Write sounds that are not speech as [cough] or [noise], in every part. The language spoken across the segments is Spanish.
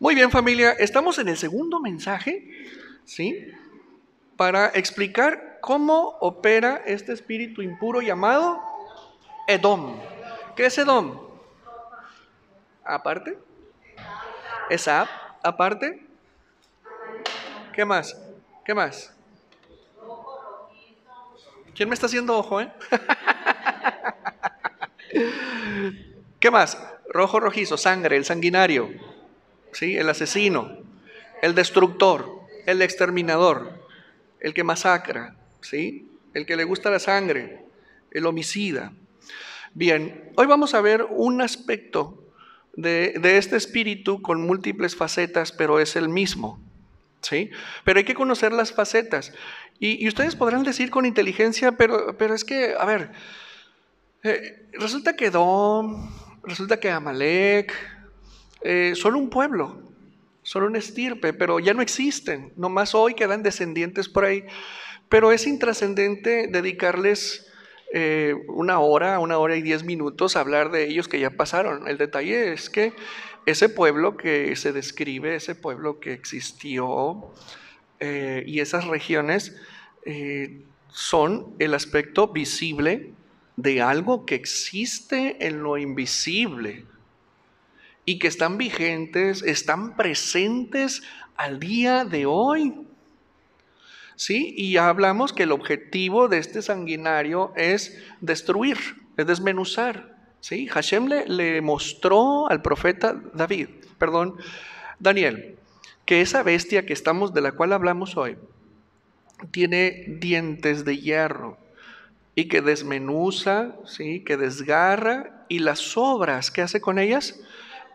Muy bien familia, estamos en el segundo mensaje, ¿sí? Para explicar cómo opera este espíritu impuro llamado Edom. ¿Qué es Edom? Aparte. esa aparte. ¿Qué más? ¿Qué más? ¿Quién me está haciendo ojo, eh? [laughs] ¿Qué más? rojo rojizo, sangre, el sanguinario, ¿sí? el asesino, el destructor, el exterminador, el que masacra, ¿sí? el que le gusta la sangre, el homicida. Bien, hoy vamos a ver un aspecto de, este espíritu con múltiples facetas, pero es el mismo. ¿Sí? Pero hay que conocer las facetas. Y, ustedes podrán decir con inteligencia, pero, pero es que, a ver, eh, resulta que don Resulta que Amalek eh, solo un pueblo, solo un estirpe, pero ya no existen. Nomás hoy quedan descendientes por ahí. Pero es intrascendente dedicarles eh, una hora, una hora y diez minutos a hablar de ellos que ya pasaron. El detalle es que ese pueblo que se describe, ese pueblo que existió eh, y esas regiones son el aspecto visible de algo que existe en lo invisible y que están vigentes, están presentes al día de hoy. ¿Sí? Y ya hablamos que el objetivo de este sanguinario es destruir, es desmenuzar. ¿Sí? Hashem le, le mostró al profeta David, perdón, Daniel, que esa bestia que estamos, de la cual hablamos hoy, tiene dientes de hierro y que desmenuza, ¿sí? que desgarra y las obras, que hace con ellas?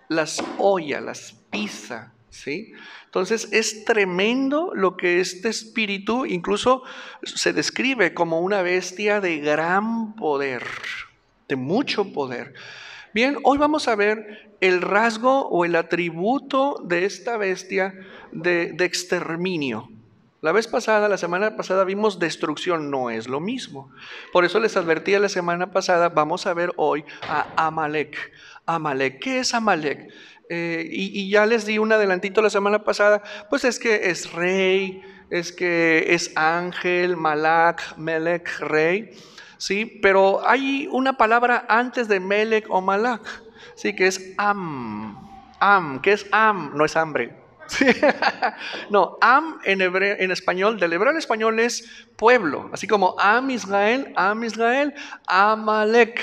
Las olla, las pisa, ¿sí? Entonces es tremendo lo que este espíritu incluso se describe como una bestia de gran poder, de mucho poder. Bien, hoy vamos a ver el rasgo o el atributo de esta bestia de exterminio. La vez pasada, la semana pasada vimos destrucción, no es lo mismo. Por eso les advertía la semana pasada, vamos a ver hoy a Amalek. Amalek, ¿qué es Amalek? Eh, y, ya les di un adelantito la semana pasada, pues es que es rey, es que es ángel, malak, melek, rey, ¿sí? Pero hay una palabra antes de melek o malak, ¿sí? Que es am, am, ¿qué es am? No es hambre, [laughs] No, am en, en español, del hebreo al español es pueblo, así como am Israel, am Israel, amalek,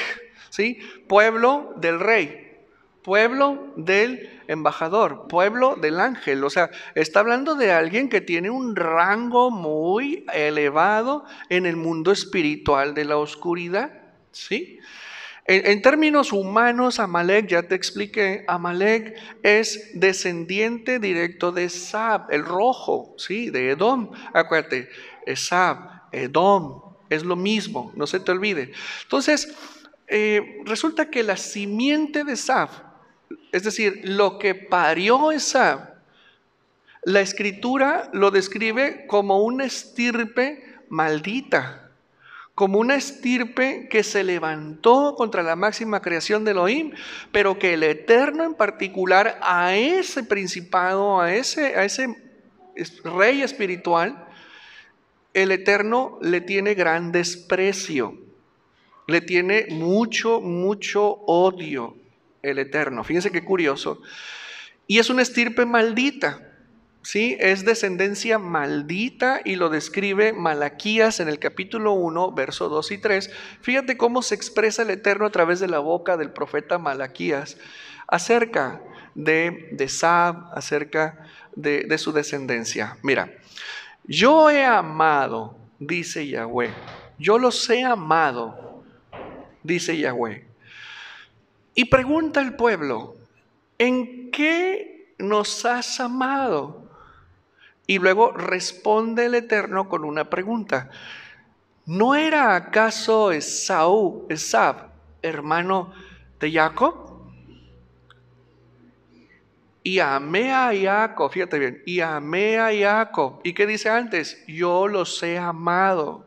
¿sí? Pueblo del rey, pueblo del embajador, pueblo del ángel, o sea, está hablando de alguien que tiene un rango muy elevado en el mundo espiritual de la oscuridad, ¿sí? En, términos humanos, Amalek, ya te expliqué, Amalek es descendiente directo de Sab, el rojo, ¿sí? De Edom. Acuérdate, Sab, Edom, es lo mismo, no se te olvide. Entonces, eh, resulta que la simiente de Sab, es decir, lo que parió Esab, la escritura lo describe como una estirpe maldita como una estirpe que se levantó contra la máxima creación de Elohim, pero que el Eterno en particular a ese principado, a ese, a ese rey espiritual, el Eterno le tiene gran desprecio, le tiene mucho, mucho odio el Eterno. Fíjense qué curioso. Y es una estirpe maldita, ¿sí? Es descendencia maldita y lo describe Malaquías en el capítulo 1, verso 2 y 3. Fíjate cómo se expresa el Eterno a través de la boca del profeta Malaquías acerca de, de Saab, acerca de, de su descendencia. Mira, yo he amado, dice Yahweh, yo los he amado, dice Yahweh. Y pregunta el pueblo, ¿en qué nos has amado? Y luego responde el Eterno con una pregunta. ¿No era acaso Esaú, Esab, hermano de Jacob? Y amé a Jacob, fíjate bien, y amé a Jacob. ¿Y qué dice antes? Yo los he amado.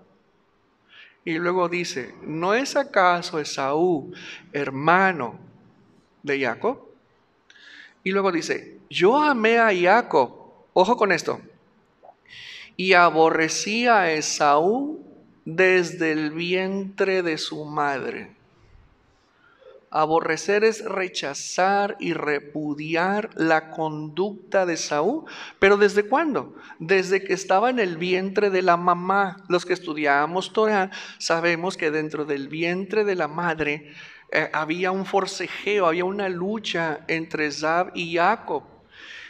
Y luego dice, ¿no es acaso Esaú, hermano de Jacob? Y luego dice, yo amé a Jacob. Ojo con esto y aborrecía a Esaú desde el vientre de su madre. Aborrecer es rechazar y repudiar la conducta de Saúl. Pero ¿desde cuándo? Desde que estaba en el vientre de la mamá. Los que estudiamos Torah sabemos que dentro del vientre de la madre eh, había un forcejeo, había una lucha entre Zab y Jacob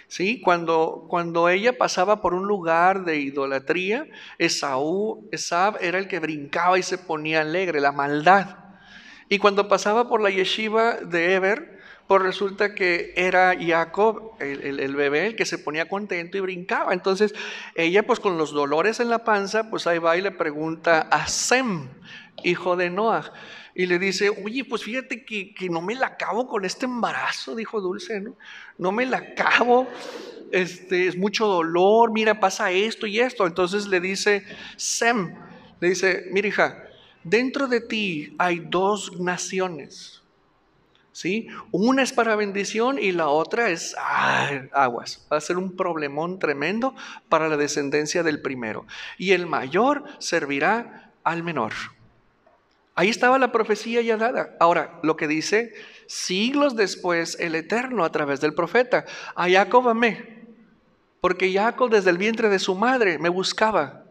¿sí? Cuando, cuando ella pasaba por un lugar de idolatría, Esaú, Esab era el que brincaba y se ponía alegre, la maldad. Y cuando pasaba por la yeshiva de Eber, pues resulta que era Jacob, el, el, bebé, el que se ponía contento y brincaba. Entonces, ella pues con los dolores en la panza, pues ahí va y le pregunta a Sem, hijo de Noah. Y le dice, oye, pues fíjate que, no me la acabo con este embarazo, dijo Dulce, ¿no? No me la acabo, este, es mucho dolor, mira, pasa esto y esto. Entonces le dice Sem, le dice, mira hija, dentro de ti hay dos naciones, ¿sí? Una es para bendición y la otra es aguas. Va a ser un problemón tremendo para la descendencia del primero. Y el mayor servirá al menor. Ahí estaba la profecía ya dada. Ahora, lo que dice, siglos después, el Eterno a través del profeta, a Jacob amé, porque Jacob desde el vientre de su madre me buscaba,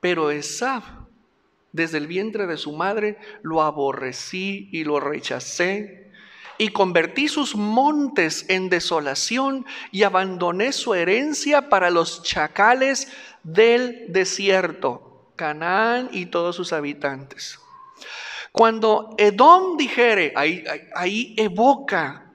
pero Esab, desde el vientre de su madre lo aborrecí y lo rechacé, y convertí sus montes en desolación y abandoné su herencia para los chacales del desierto, Canaán y todos sus habitantes. Cuando Edom dijere, ahí, evoca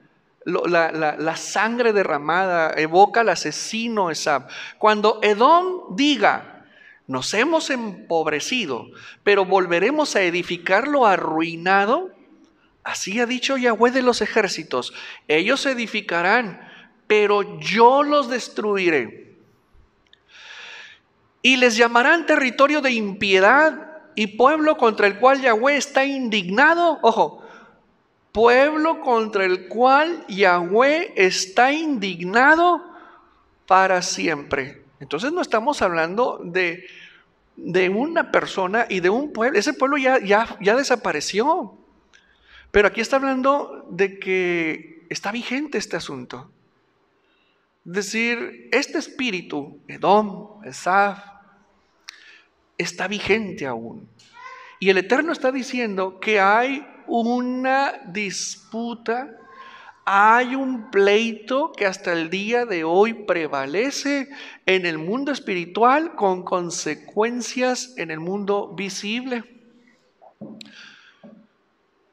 la, sangre derramada, evoca al asesino Esab. Cuando Edom diga, nos hemos empobrecido, pero volveremos a edificar lo arruinado, así ha dicho Yahweh de los ejércitos, ellos edificarán, pero yo los destruiré. Y les llamarán territorio de impiedad y pueblo contra el cual Yahweh está indignado. Ojo, pueblo contra el cual Yahweh está indignado para siempre. Entonces no estamos hablando de, de una persona y de un pueblo. Ese pueblo ya, ya, ya desapareció. Pero aquí está hablando de que está vigente este asunto. Es decir, este espíritu, Edom, Esaf, está vigente aún. Y el Eterno está diciendo que hay una disputa, hay un pleito que hasta el día de hoy prevalece en el mundo espiritual con consecuencias en el mundo visible.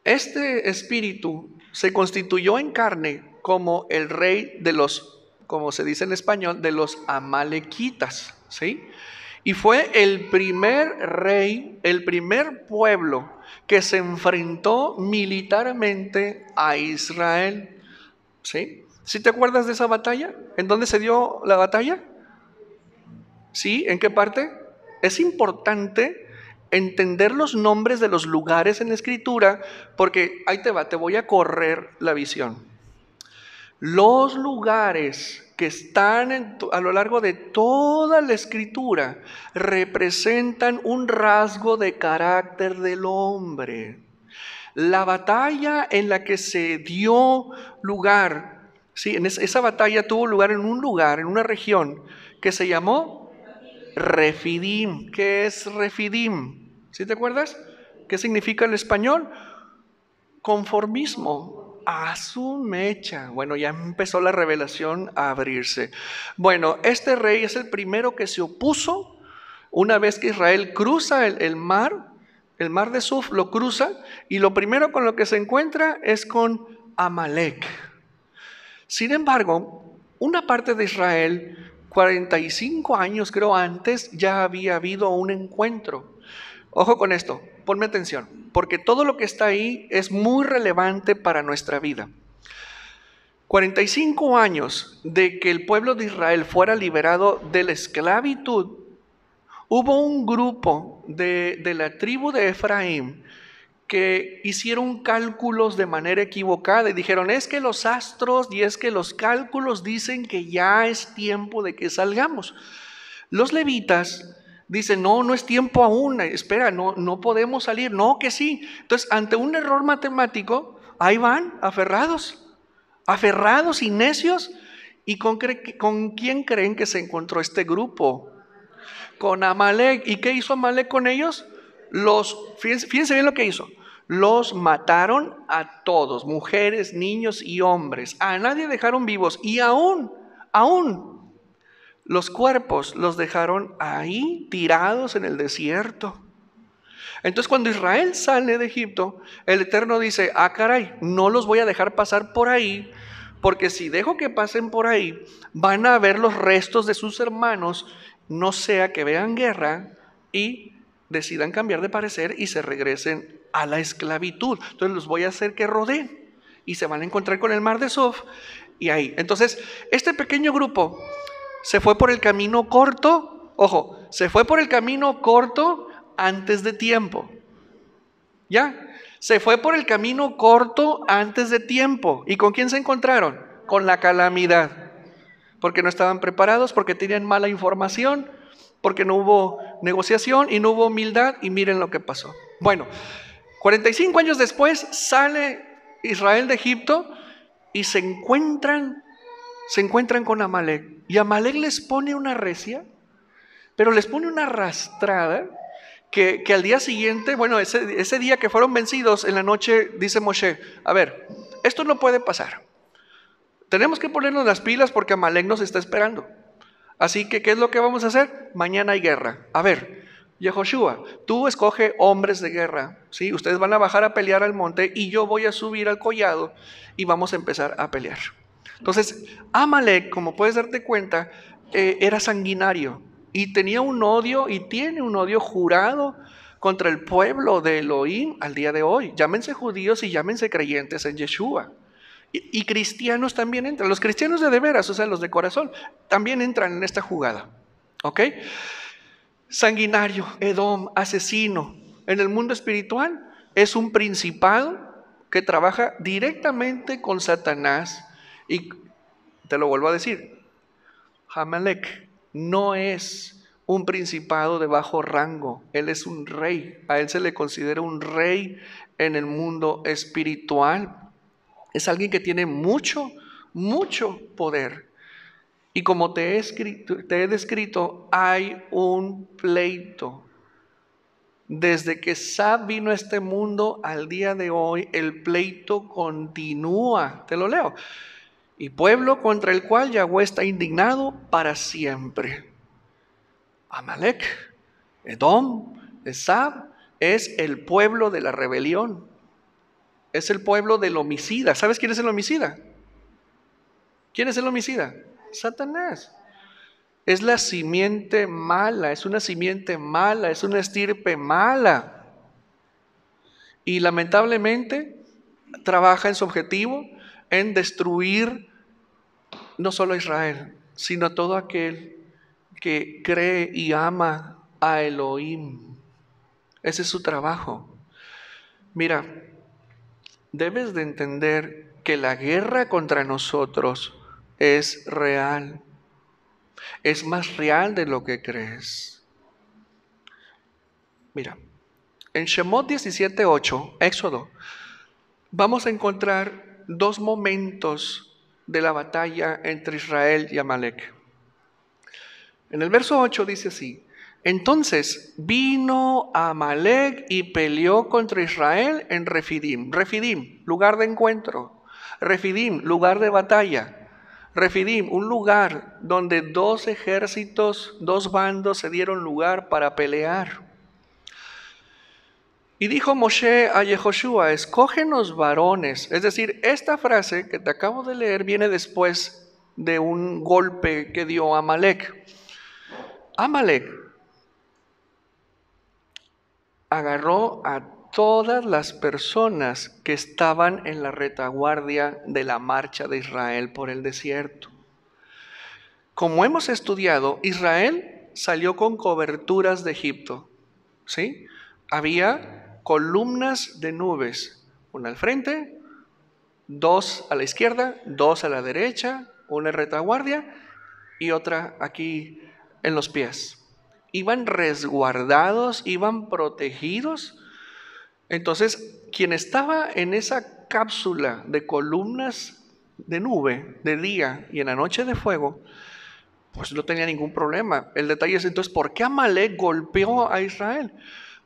Este espíritu se constituyó en carne como el rey de los, como se dice en español, de los amalequitas, ¿sí? Y fue el primer rey, el primer pueblo que se enfrentó militarmente a Israel. ¿Sí? ¿Sí te acuerdas de esa batalla? ¿En dónde se dio la batalla? ¿Sí? ¿En qué parte? Es importante entender los nombres de los lugares en la escritura porque ahí te va, te voy a correr la visión. Los lugares que están a lo largo de toda la escritura representan un rasgo de carácter del hombre. La batalla en la que se dio lugar, ¿sí? en esa batalla tuvo lugar en un lugar, en una región que se llamó Refidim. ¿Qué es Refidim? ¿Sí te acuerdas? ¿Qué significa en español? Conformismo a su mecha. Bueno, ya empezó la revelación a abrirse. Bueno, este rey es el primero que se opuso una vez que Israel cruza el, el mar, el mar de Suf lo cruza y lo primero con lo que se encuentra es con Amalek. Sin embargo, una parte de Israel, 45 años creo antes, ya había habido un encuentro. Ojo con esto, ponme atención, porque todo lo que está ahí es muy relevante para nuestra vida. 45 años de que el pueblo de Israel fuera liberado de la esclavitud, hubo un grupo de, la tribu de Efraín que hicieron cálculos de manera equivocada y dijeron, es que los astros y es que los cálculos dicen que ya es tiempo de que salgamos. Los levitas Dice, no, no es tiempo aún, espera, no, no podemos salir, no, que sí. Entonces, ante un error matemático, ahí van, aferrados, aferrados y necios. ¿Y con, con quién creen que se encontró este grupo? Con Amalek. ¿Y qué hizo Amalek con ellos? Los, fíjense bien lo que hizo. Los mataron a todos, mujeres, niños y hombres. A nadie dejaron vivos. Y aún, aún los cuerpos los dejaron ahí tirados en el desierto. Entonces cuando Israel sale de Egipto, el Eterno dice, ah caray, no los voy a dejar pasar por ahí, porque si dejo que pasen por ahí, van a ver los restos de sus hermanos, no sea que vean guerra y decidan cambiar de parecer y se regresen a la esclavitud. Entonces los voy a hacer que rodeen y se van a encontrar con el mar de Sof y ahí. Entonces, este pequeño grupo se fue por el camino corto, ojo, se fue por el camino corto antes de tiempo. ¿Ya? Se fue por el camino corto antes de tiempo. ¿Y con quién se encontraron? Con la calamidad. Porque no estaban preparados, porque tenían mala información, porque no hubo negociación y no hubo humildad y miren lo que pasó. Bueno, 45 años después sale Israel de Egipto y se encuentran se encuentran con Amalek y Amalek les pone una recia, pero les pone una arrastrada que, al día siguiente, bueno, ese, día que fueron vencidos, en la noche dice Moshe, a ver, esto no puede pasar. Tenemos que ponernos las pilas porque Amalek nos está esperando. Así que, ¿qué es lo que vamos a hacer? Mañana hay guerra. A ver, Yehoshua, tú escoge hombres de guerra. ¿sí? Ustedes van a bajar a pelear al monte y yo voy a subir al collado y vamos a empezar a pelear. Entonces, Amalek, como puedes darte cuenta, eh, era sanguinario y tenía un odio y tiene un odio jurado contra el pueblo de Elohim al día de hoy. Llámense judíos y llámense creyentes en Yeshua. Y, y cristianos también entran. Los cristianos de de veras, o sea, los de corazón, también entran en esta jugada. ¿Ok? Sanguinario, Edom, asesino. En el mundo espiritual es un principado que trabaja directamente con Satanás y te lo vuelvo a decir, Hamalek no es un principado de bajo rango, él es un rey, a él se le considera un rey en el mundo espiritual, es alguien que tiene mucho, mucho poder. Y como te he, escrito, te he descrito, hay un pleito. Desde que Sab vino a este mundo al día de hoy, el pleito continúa. Te lo leo y pueblo contra el cual Yahweh está indignado para siempre. Amalek, Edom, Esab, es el pueblo de la rebelión, es el pueblo del homicida. ¿Sabes quién es el homicida? ¿Quién es el homicida? Satanás. Es la simiente mala, es una simiente mala, es una estirpe mala. Y lamentablemente trabaja en su objetivo en destruir no solo a Israel, sino a todo aquel que cree y ama a Elohim. Ese es su trabajo. Mira, debes de entender que la guerra contra nosotros es real. Es más real de lo que crees. Mira, en Shemot 17:8, Éxodo, vamos a encontrar dos momentos de la batalla entre Israel y Amalek. En el verso 8 dice así, entonces vino Amalek y peleó contra Israel en Refidim. Refidim, lugar de encuentro. Refidim, lugar de batalla. Refidim, un lugar donde dos ejércitos, dos bandos se dieron lugar para pelear. Y dijo Moshe a Yehoshua, escógenos varones. Es decir, esta frase que te acabo de leer viene después de un golpe que dio Amalek. Amalek agarró a todas las personas que estaban en la retaguardia de la marcha de Israel por el desierto. Como hemos estudiado, Israel salió con coberturas de Egipto. ¿Sí? Había columnas de nubes, una al frente, dos a la izquierda, dos a la derecha, una retaguardia y otra aquí en los pies. Iban resguardados, iban protegidos. Entonces, quien estaba en esa cápsula de columnas de nube de día y en la noche de fuego, pues no tenía ningún problema. El detalle es entonces, ¿por qué Amalek golpeó a Israel?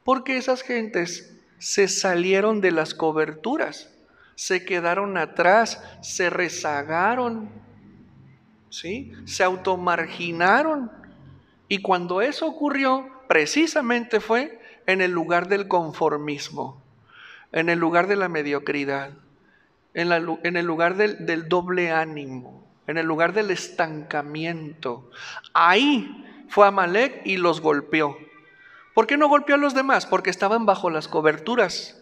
Porque esas gentes se salieron de las coberturas, se quedaron atrás, se rezagaron, ¿sí? se automarginaron. Y cuando eso ocurrió, precisamente fue en el lugar del conformismo, en el lugar de la mediocridad, en, el lugar del, del doble ánimo, en el lugar del estancamiento. Ahí fue Amalek y los golpeó. ¿Por qué no golpeó a los demás? Porque estaban bajo las coberturas.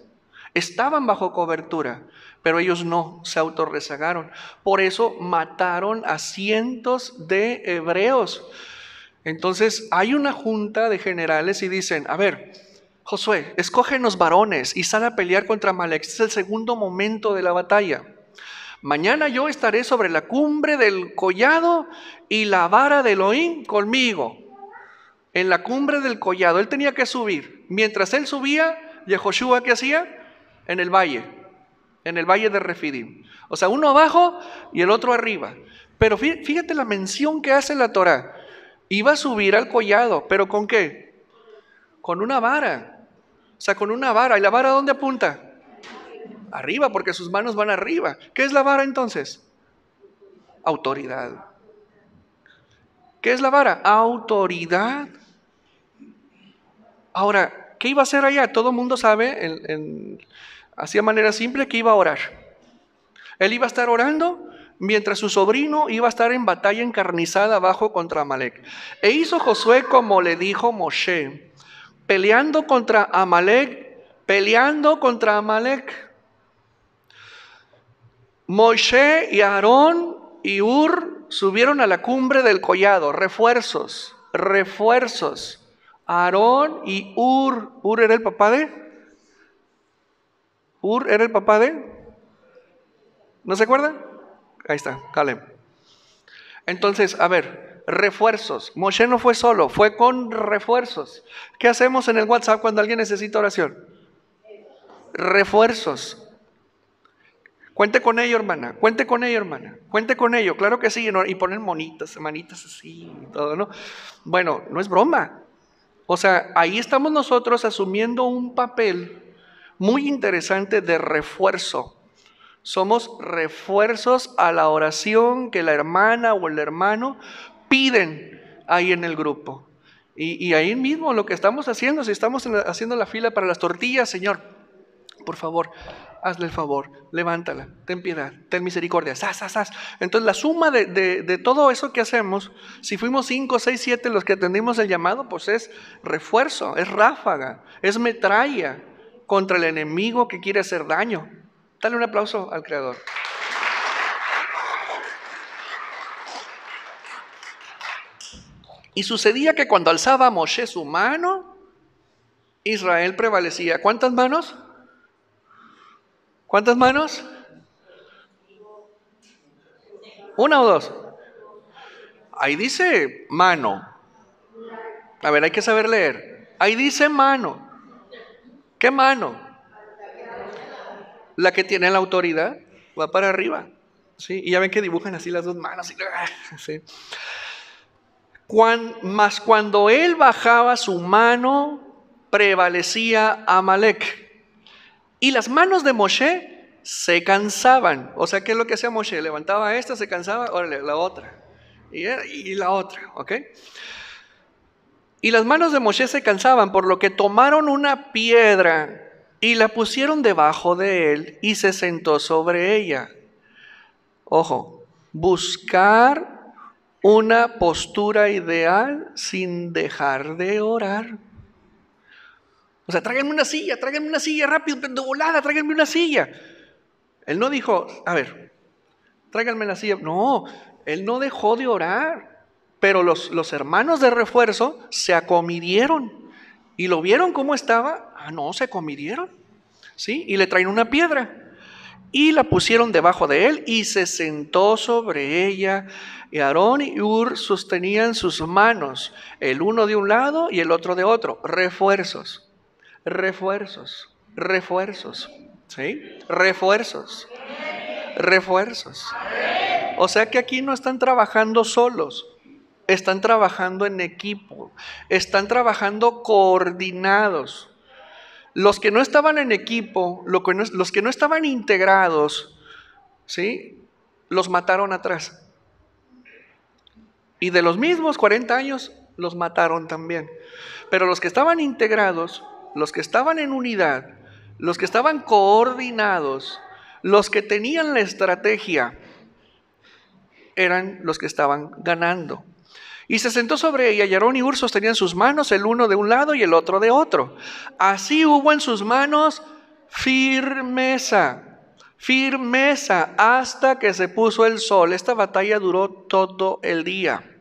Estaban bajo cobertura, pero ellos no, se autorrezagaron. Por eso mataron a cientos de hebreos. Entonces hay una junta de generales y dicen, a ver, Josué, escógenos varones y sal a pelear contra Malek. Este es el segundo momento de la batalla. Mañana yo estaré sobre la cumbre del collado y la vara de Elohim conmigo en la cumbre del collado. Él tenía que subir. Mientras él subía, Yehoshua, ¿qué hacía? En el valle, en el valle de Refidim. O sea, uno abajo y el otro arriba. Pero fíjate la mención que hace la Torah. Iba a subir al collado, pero ¿con qué? Con una vara. O sea, con una vara. ¿Y la vara dónde apunta? Arriba, porque sus manos van arriba. ¿Qué es la vara entonces? Autoridad. ¿Qué es la vara? Autoridad. Ahora, ¿qué iba a hacer allá? Todo el mundo sabe, en, así manera simple, que iba a orar. Él iba a estar orando mientras su sobrino iba a estar en batalla encarnizada abajo contra Amalek. E hizo Josué como le dijo Moshe, peleando contra Amalek, peleando contra Amalek. Moshe y Aarón y Ur subieron a la cumbre del collado, refuerzos, refuerzos. Aarón y Ur. ¿Ur era el papá de? ¿Ur era el papá de? ¿No se acuerdan? Ahí está, Caleb. Entonces, a ver, refuerzos. Moshe no fue solo, fue con refuerzos. ¿Qué hacemos en el WhatsApp cuando alguien necesita oración? Refuerzos. Cuente con ello, hermana. Cuente con ello, hermana. Cuente con ello. Claro que sí. Y ponen monitas, manitas así y todo, ¿no? Bueno, no es broma. O sea, ahí estamos nosotros asumiendo un papel muy interesante de refuerzo. Somos refuerzos a la oración que la hermana o el hermano piden ahí en el grupo. Y, ahí mismo lo que estamos haciendo, si estamos haciendo la fila para las tortillas, Señor, por favor, hazle el favor, levántala, ten piedad, ten misericordia, sas, sas, sas. Entonces la suma de, todo eso que hacemos, si fuimos cinco, seis, siete los que atendimos el llamado, pues es refuerzo, es ráfaga, es metralla contra el enemigo que quiere hacer daño. Dale un aplauso al Creador. Y sucedía que cuando alzaba Moshe su mano, Israel prevalecía. ¿Cuántas manos? ¿Cuántas manos? ¿Una o dos? Ahí dice mano. A ver, hay que saber leer. Ahí dice mano. ¿Qué mano? La que tiene la autoridad va para arriba. ¿sí? Y ya ven que dibujan así las dos manos. Ah, más cuando él bajaba su mano, prevalecía Amalek. Y las manos de Moshe se cansaban. O sea, ¿qué es lo que hacía Moshe? Levantaba esta, se cansaba, órale, la otra. Y, la otra, ¿ok? Y las manos de Moshe se cansaban, por lo que tomaron una piedra y la pusieron debajo de él y se sentó sobre ella. Ojo, buscar una postura ideal sin dejar de orar. O sea, tráiganme una silla, tráiganme una silla, rápido, de volada, tráiganme una silla. Él no dijo, a ver, tráiganme la silla. No, él no dejó de orar. Pero los, los hermanos de refuerzo se acomidieron y lo vieron cómo estaba. Ah, no, se acomidieron. ¿Sí? Y le traen una piedra. Y la pusieron debajo de él y se sentó sobre ella. Y Aarón y Ur sostenían sus manos, el uno de un lado y el otro de otro, refuerzos refuerzos, refuerzos, ¿sí? Refuerzos, refuerzos. O sea que aquí no están trabajando solos, están trabajando en equipo, están trabajando coordinados. Los que no estaban en equipo, los que no estaban integrados, ¿sí? Los mataron atrás. Y de los mismos 40 años, los mataron también. Pero los que estaban integrados, los que estaban en unidad, los que estaban coordinados, los que tenían la estrategia, eran los que estaban ganando. Y se sentó sobre ella, y Aarón y ursos tenían sus manos, el uno de un lado y el otro de otro. Así hubo en sus manos firmeza, firmeza hasta que se puso el sol. Esta batalla duró todo el día.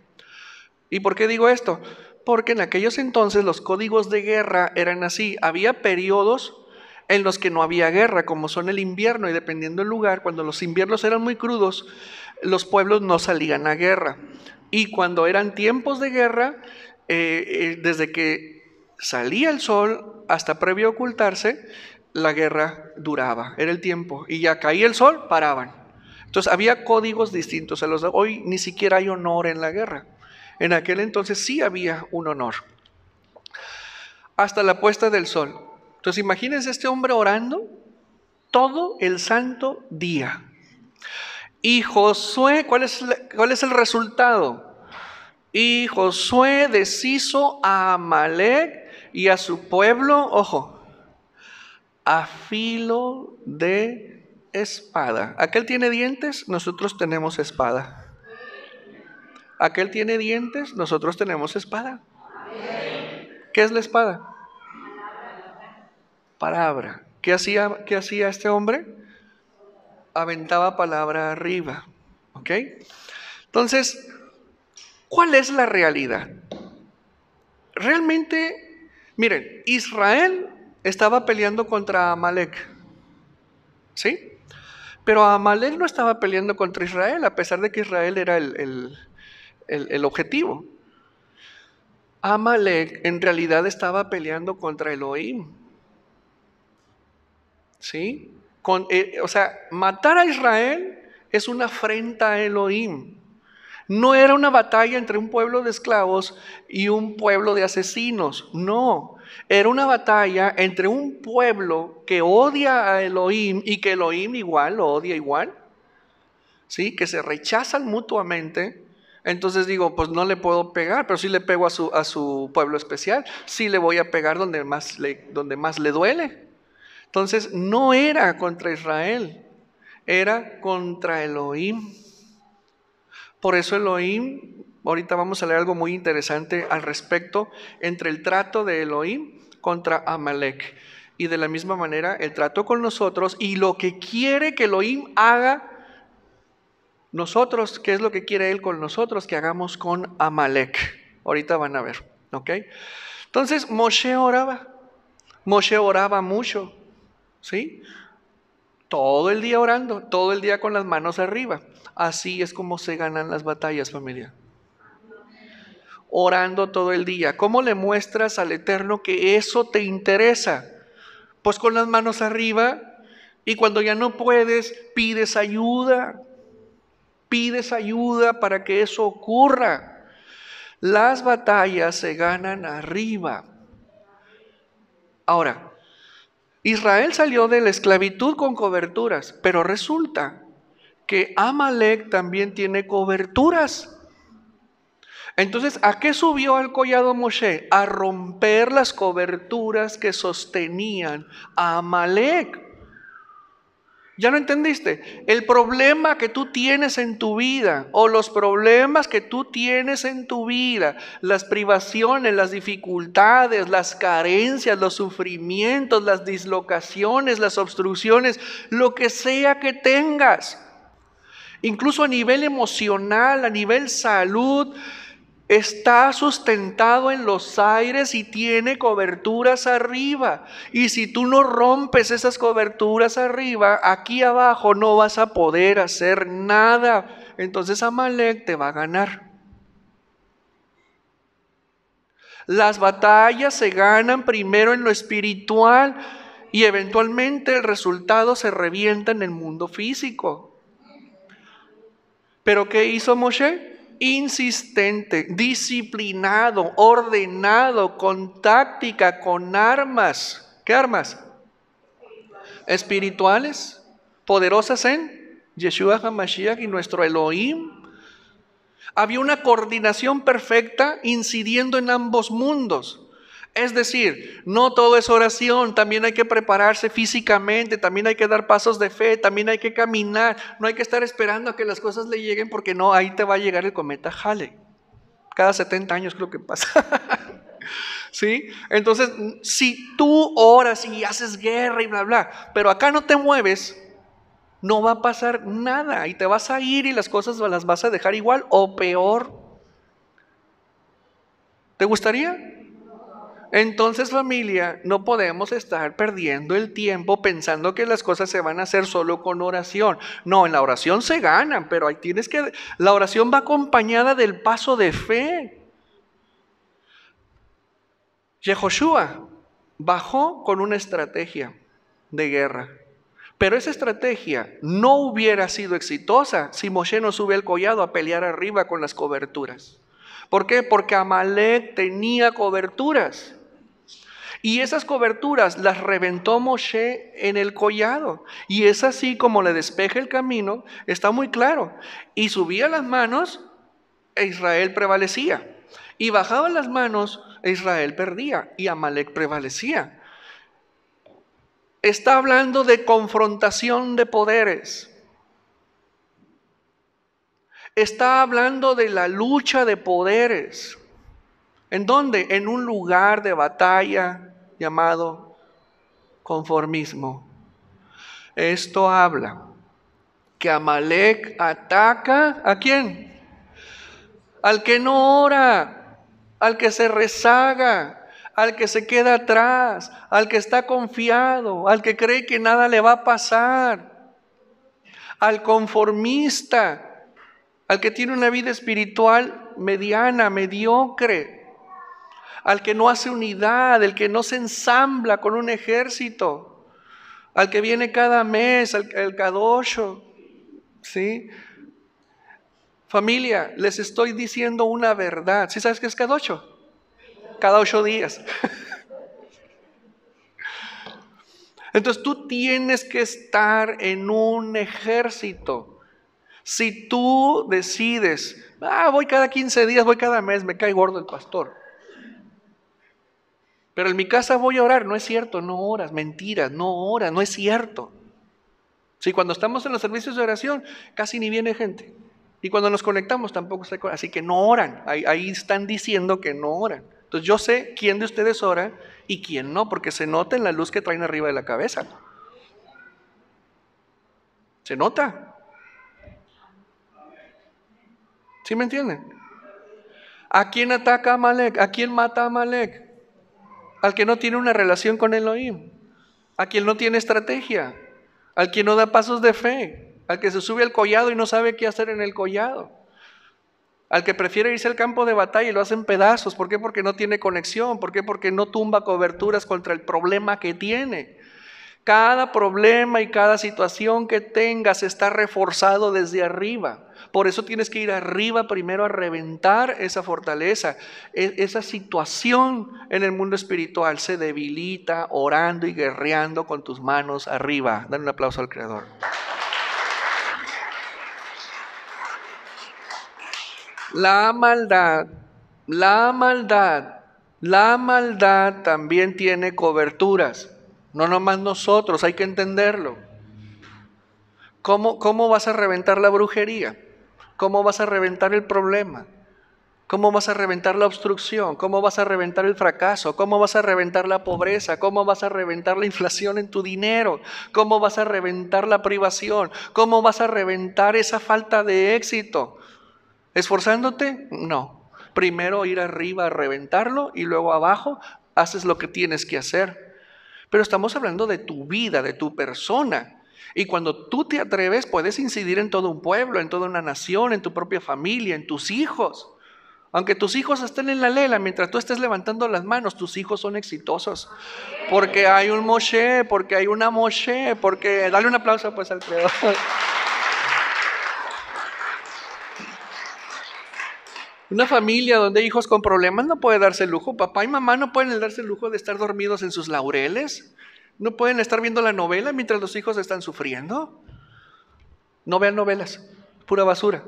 ¿Y por qué digo esto? porque en aquellos entonces los códigos de guerra eran así. Había periodos en los que no había guerra, como son el invierno, y dependiendo del lugar, cuando los inviernos eran muy crudos, los pueblos no salían a guerra. Y cuando eran tiempos de guerra, eh, eh, desde que salía el sol hasta previo ocultarse, la guerra duraba, era el tiempo. Y ya caía el sol, paraban. Entonces había códigos distintos a los de hoy, ni siquiera hay honor en la guerra. En aquel entonces sí había un honor. Hasta la puesta del sol. Entonces imagínense este hombre orando todo el santo día. Y Josué, ¿cuál es, el resultado? Y Josué deshizo a Amalek y a su pueblo, ojo, a filo de espada. Aquel tiene dientes, nosotros tenemos espada. Aquel tiene dientes, nosotros tenemos espada. ¿Qué es la espada? Palabra. ¿Qué hacía, qué hacía este hombre? Aventaba palabra arriba. ¿Ok? Entonces, ¿cuál es la realidad? Realmente, miren, Israel estaba peleando contra Amalek. ¿Sí? Pero Amalek no estaba peleando contra Israel, a pesar de que Israel era el, el, objetivo. Amalek en realidad estaba peleando contra Elohim. ¿Sí? Con, eh, o sea, matar a Israel es una afrenta a Elohim. No era una batalla entre un pueblo de esclavos y un pueblo de asesinos. No, era una batalla entre un pueblo que odia a Elohim y que Elohim igual lo odia igual. ¿Sí? Que se rechazan mutuamente entonces digo, pues no le puedo pegar, pero sí le pego a su, a su pueblo especial, sí le voy a pegar donde más donde más le duele. Entonces no era contra Israel, era contra Elohim. Por eso Elohim, ahorita vamos a leer algo muy interesante al respecto entre el trato de Elohim contra Amalek. Y de la misma manera, el trato con nosotros y lo que quiere que Elohim haga nosotros, ¿qué es lo que quiere él con nosotros? Que hagamos con Amalek. Ahorita van a ver, ¿ok? Entonces Moshe oraba. Moshe oraba mucho, ¿sí? Todo el día orando, todo el día con las manos arriba. Así es como se ganan las batallas, familia. Orando todo el día. ¿Cómo le muestras al Eterno que eso te interesa? Pues con las manos arriba y cuando ya no puedes, pides ayuda pides ayuda para que eso ocurra. Las batallas se ganan arriba. Ahora, Israel salió de la esclavitud con coberturas, pero resulta que Amalek también tiene coberturas. Entonces, ¿a qué subió al collado Moshe? A romper las coberturas que sostenían a Amalek. ¿Ya no entendiste? El problema que tú tienes en tu vida o los problemas que tú tienes en tu vida, las privaciones, las dificultades, las carencias, los sufrimientos, las dislocaciones, las obstrucciones, lo que sea que tengas, incluso a nivel emocional, a nivel salud, Está sustentado en los aires y tiene coberturas arriba. Y si tú no rompes esas coberturas arriba, aquí abajo no vas a poder hacer nada. Entonces Amalek te va a ganar. Las batallas se ganan primero en lo espiritual y eventualmente el resultado se revienta en el mundo físico. Pero ¿qué hizo Moshe? insistente, disciplinado, ordenado, con táctica, con armas. ¿Qué armas? Espirituales, poderosas en Yeshua HaMashiach y nuestro Elohim. Había una coordinación perfecta incidiendo en ambos mundos. Es decir, no todo es oración, también hay que prepararse físicamente, también hay que dar pasos de fe, también hay que caminar, no hay que estar esperando a que las cosas le lleguen porque no, ahí te va a llegar el cometa Halley. Cada 70 años creo que pasa. [laughs] ¿Sí? Entonces, si tú oras y haces guerra y bla, bla, pero acá no te mueves, no va a pasar nada y te vas a ir y las cosas las vas a dejar igual o peor. ¿Te gustaría? Entonces familia, no podemos estar perdiendo el tiempo pensando que las cosas se van a hacer solo con oración. No, en la oración se ganan, pero ahí tienes que... La oración va acompañada del paso de fe. Jehoshua bajó con una estrategia de guerra. Pero esa estrategia no hubiera sido exitosa si Moshe no sube el collado a pelear arriba con las coberturas. ¿Por qué? Porque Amalek tenía coberturas. Y esas coberturas las reventó Moshe en el collado. Y es así como le despeja el camino, está muy claro. Y subía las manos, e Israel prevalecía. Y bajaba las manos, e Israel perdía y Amalek prevalecía. Está hablando de confrontación de poderes. Está hablando de la lucha de poderes. ¿En dónde? En un lugar de batalla llamado conformismo. Esto habla que Amalek ataca a quién? Al que no ora, al que se rezaga, al que se queda atrás, al que está confiado, al que cree que nada le va a pasar, al conformista, al que tiene una vida espiritual mediana, mediocre, al que no hace unidad, el que no se ensambla con un ejército, al que viene cada mes, el cada ¿Sí? Familia, les estoy diciendo una verdad. ¿Sí sabes qué es cada ocho? Cada ocho días. [laughs] Entonces tú tienes que estar en un ejército. Si tú decides, ah, voy cada 15 días, voy cada mes, me cae gordo el pastor. Pero en mi casa voy a orar, no es cierto, no oras, mentiras, no oras, no es cierto. Si cuando estamos en los servicios de oración, casi ni viene gente. Y cuando nos conectamos tampoco se Así que no oran. Ahí, están diciendo que no oran. Entonces yo sé quién de ustedes ora y quién no, porque se nota en la luz que traen arriba de la cabeza. Se nota. ¿Sí me entienden? ¿A quién ataca a Malek? ¿A quién mata a al que no tiene una relación con Elohim, a quien no tiene estrategia, al que no da pasos de fe, al que se sube al collado y no sabe qué hacer en el collado, al que prefiere irse al campo de batalla y lo hacen pedazos. ¿Por qué? Porque no tiene conexión. ¿Por qué? Porque no tumba coberturas contra el problema que tiene. Cada problema y cada situación que tengas está reforzado desde arriba. Por eso tienes que ir arriba primero a reventar esa fortaleza. E, esa situación en el mundo espiritual se debilita orando y guerreando con tus manos arriba. Dan un aplauso al Creador. La maldad, la maldad, la maldad también tiene coberturas. No nomás nosotros, hay que entenderlo. ¿Cómo, ¿Cómo vas a reventar la brujería? ¿Cómo vas a reventar el problema? ¿Cómo vas a reventar la obstrucción? ¿Cómo vas a reventar el fracaso? ¿Cómo vas a reventar la pobreza? ¿Cómo vas a reventar la inflación en tu dinero? ¿Cómo vas a reventar la privación? ¿Cómo vas a reventar esa falta de éxito? ¿Esforzándote? No. Primero ir arriba a reventarlo y luego abajo haces lo que tienes que hacer. Pero estamos hablando de tu vida, de tu persona. Y cuando tú te atreves, puedes incidir en todo un pueblo, en toda una nación, en tu propia familia, en tus hijos. Aunque tus hijos estén en la lela, mientras tú estés levantando las manos, tus hijos son exitosos. Porque hay un Moshe, porque hay una Moshe, porque... Dale un aplauso pues al creador. Una familia donde hay hijos con problemas no puede darse el lujo, papá y mamá no pueden darse el lujo de estar dormidos en sus laureles, no pueden estar viendo la novela mientras los hijos están sufriendo. No vean novelas, pura basura.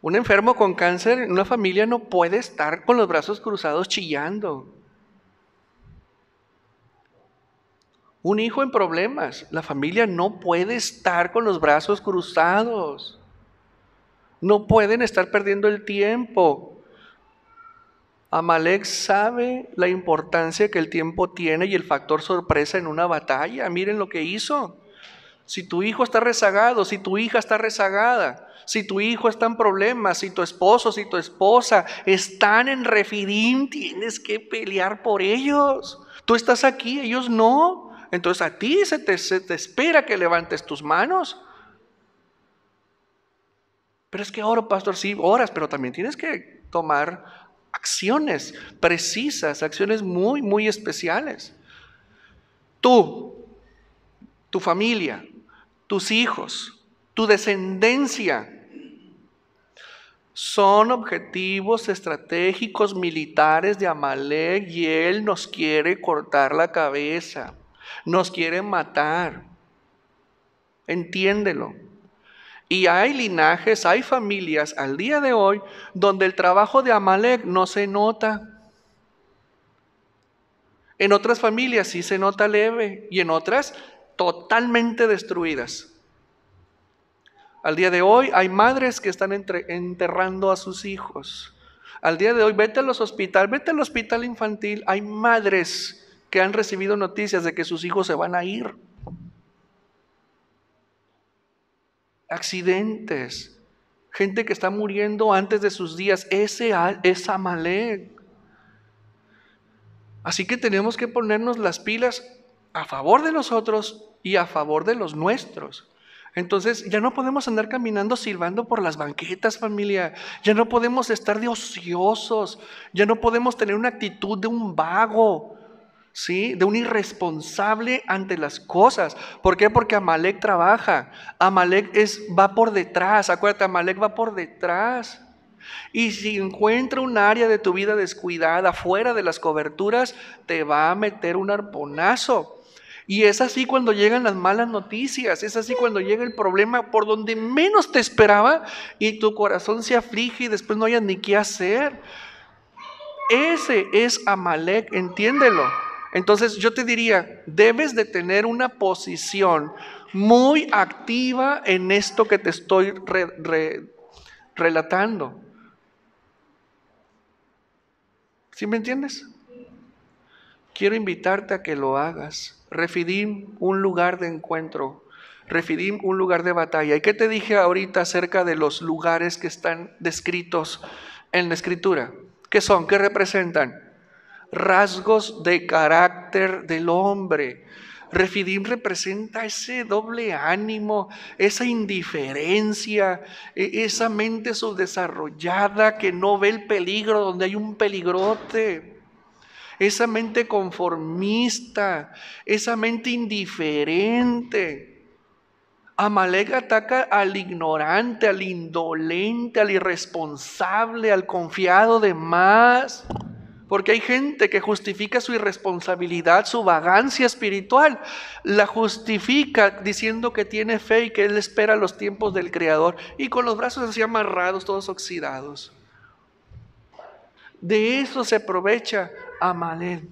Un enfermo con cáncer en una familia no puede estar con los brazos cruzados chillando. Un hijo en problemas, la familia no puede estar con los brazos cruzados. No pueden estar perdiendo el tiempo. Amalek sabe la importancia que el tiempo tiene y el factor sorpresa en una batalla. Miren lo que hizo. Si tu hijo está rezagado, si tu hija está rezagada, si tu hijo está en problemas, si tu esposo, si tu esposa están en refidim, tienes que pelear por ellos. Tú estás aquí, ellos no. Entonces a ti se te, se te espera que levantes tus manos. Pero es que oro, pastor, sí, oras, pero también tienes que tomar acciones precisas, acciones muy, muy especiales. Tú, tu familia, tus hijos, tu descendencia, son objetivos estratégicos militares de Amalek y él nos quiere cortar la cabeza, nos quiere matar. Entiéndelo. Y hay linajes, hay familias al día de hoy donde el trabajo de Amalek no se nota. En otras familias sí se nota leve y en otras totalmente destruidas. Al día de hoy hay madres que están enterrando a sus hijos. Al día de hoy, vete a los vete al hospital infantil, hay madres que han recibido noticias de que sus hijos se van a ir. accidentes, gente que está muriendo antes de sus días. Ese es Amalek. Así que tenemos que ponernos las pilas a favor de nosotros y a favor de los nuestros. Entonces ya no podemos andar caminando silbando por las banquetas, familia. Ya no podemos estar de ociosos. Ya no podemos tener una actitud de un vago. De un irresponsable ante las cosas. ¿Por qué? Porque Amalek trabaja. Amalek es, va por detrás. Acuérdate, Amalek va por detrás. Y si encuentra un área de tu vida descuidada, fuera de las coberturas, te va a meter un arponazo. Y es así cuando llegan las malas noticias, es así cuando llega el problema por donde menos te esperaba y tu corazón se aflige y después no hayas ni qué hacer. Ese es Amalek, entiéndelo. Entonces yo te diría, debes de tener una posición muy activa en esto que te estoy relatando. ¿Sí me entiendes? Quiero invitarte a que lo hagas. Refidim, un lugar de encuentro. Refidim, un lugar de batalla. ¿Y qué te dije ahorita acerca de los lugares que están descritos en la escritura? ¿Qué son? ¿Qué representan? rasgos de carácter del hombre. Refidim representa ese doble ánimo, esa indiferencia, e-, esa mente subdesarrollada que no ve el peligro donde hay un peligrote, esa mente conformista, esa mente indiferente. Amalek ataca al ignorante, al indolente, al irresponsable, al confiado de más. Porque hay gente que justifica su irresponsabilidad, su vagancia espiritual. La justifica diciendo que tiene fe y que él espera los tiempos del Creador. Y con los brazos así amarrados, todos oxidados. De eso se aprovecha Amalek.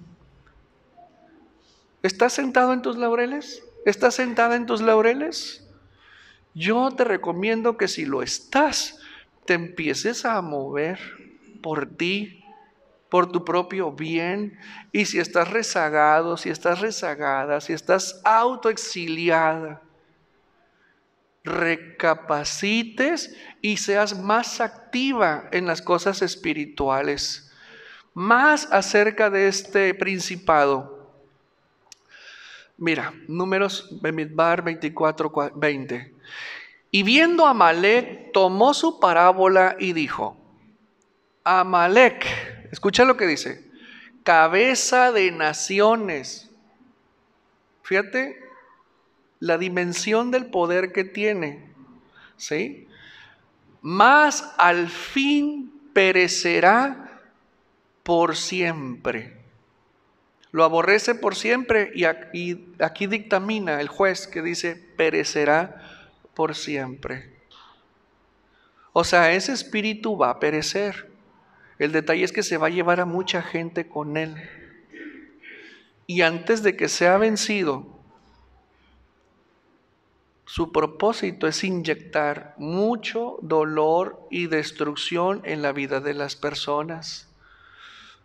¿Estás sentado en tus laureles? ¿Estás sentada en tus laureles? Yo te recomiendo que si lo estás, te empieces a mover por ti por tu propio bien. Y si estás rezagado, si estás rezagada, si estás autoexiliada, recapacites y seas más activa en las cosas espirituales, más acerca de este principado. Mira, números Bemidbar 24, 20. Y viendo a Amalek, tomó su parábola y dijo, Amalek, Escucha lo que dice. Cabeza de naciones. Fíjate la dimensión del poder que tiene. ¿Sí? Mas al fin perecerá por siempre. Lo aborrece por siempre y aquí, aquí dictamina el juez que dice perecerá por siempre. O sea, ese espíritu va a perecer. El detalle es que se va a llevar a mucha gente con él. Y antes de que sea vencido, su propósito es inyectar mucho dolor y destrucción en la vida de las personas.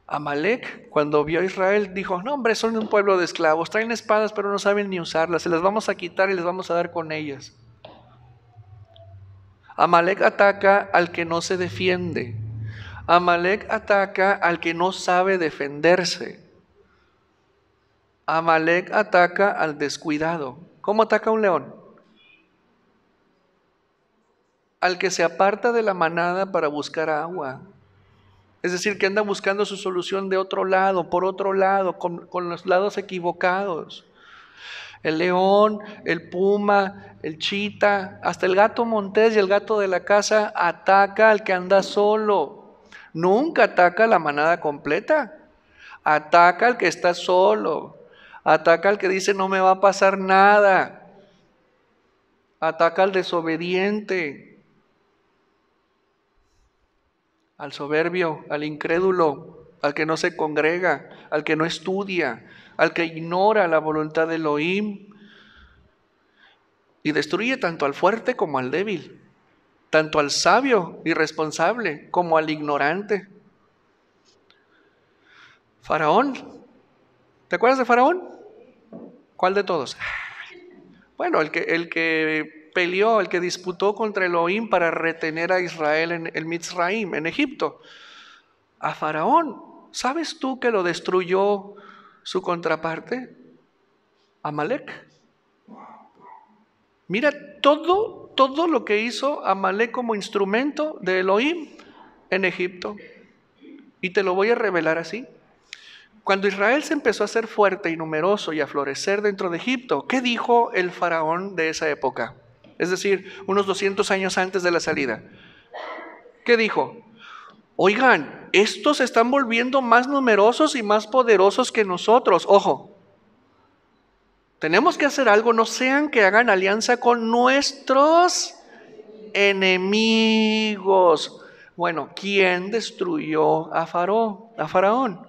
Amalek, cuando vio a Israel, dijo, no hombre, son un pueblo de esclavos, traen espadas pero no saben ni usarlas, se las vamos a quitar y les vamos a dar con ellas. Amalek ataca al que no se defiende, Amalek ataca al que no sabe defenderse. Amalek ataca al descuidado. ¿Cómo ataca un león? Al que se aparta de la manada para buscar agua. Es decir, que anda buscando su solución de otro lado, por otro lado, con, los lados equivocados. El león, el puma, el chita, hasta el gato montés y el gato de la casa ataca al que anda solo. Nunca ataca a la manada completa. Ataca al que está solo. Ataca al que dice no me va a pasar nada. Ataca al desobediente. Al soberbio, al incrédulo, al que no se congrega, al que no estudia, al que ignora la voluntad de Elohim. Y destruye tanto al fuerte como al débil tanto al sabio irresponsable como al ignorante. Faraón, ¿te acuerdas de Faraón? ¿Cuál de todos? Bueno, el que, el que peleó, el que disputó contra Elohim para retener a Israel en el Mitzraim, en Egipto. A Faraón, ¿sabes tú que lo destruyó su contraparte? Amalek. Mira todo todo lo que hizo Amalek como instrumento de Elohim en Egipto. Y te lo voy a revelar así. Cuando Israel se empezó a ser fuerte y numeroso y a florecer dentro de Egipto, ¿qué dijo el faraón de esa época? Es decir, unos 200 años antes de la salida. ¿Qué dijo? Oigan, estos se están volviendo más numerosos y más poderosos que nosotros. Ojo, tenemos que hacer algo, no sean que hagan alianza con nuestros enemigos. Bueno, ¿quién destruyó a, Faraón? a Faraón?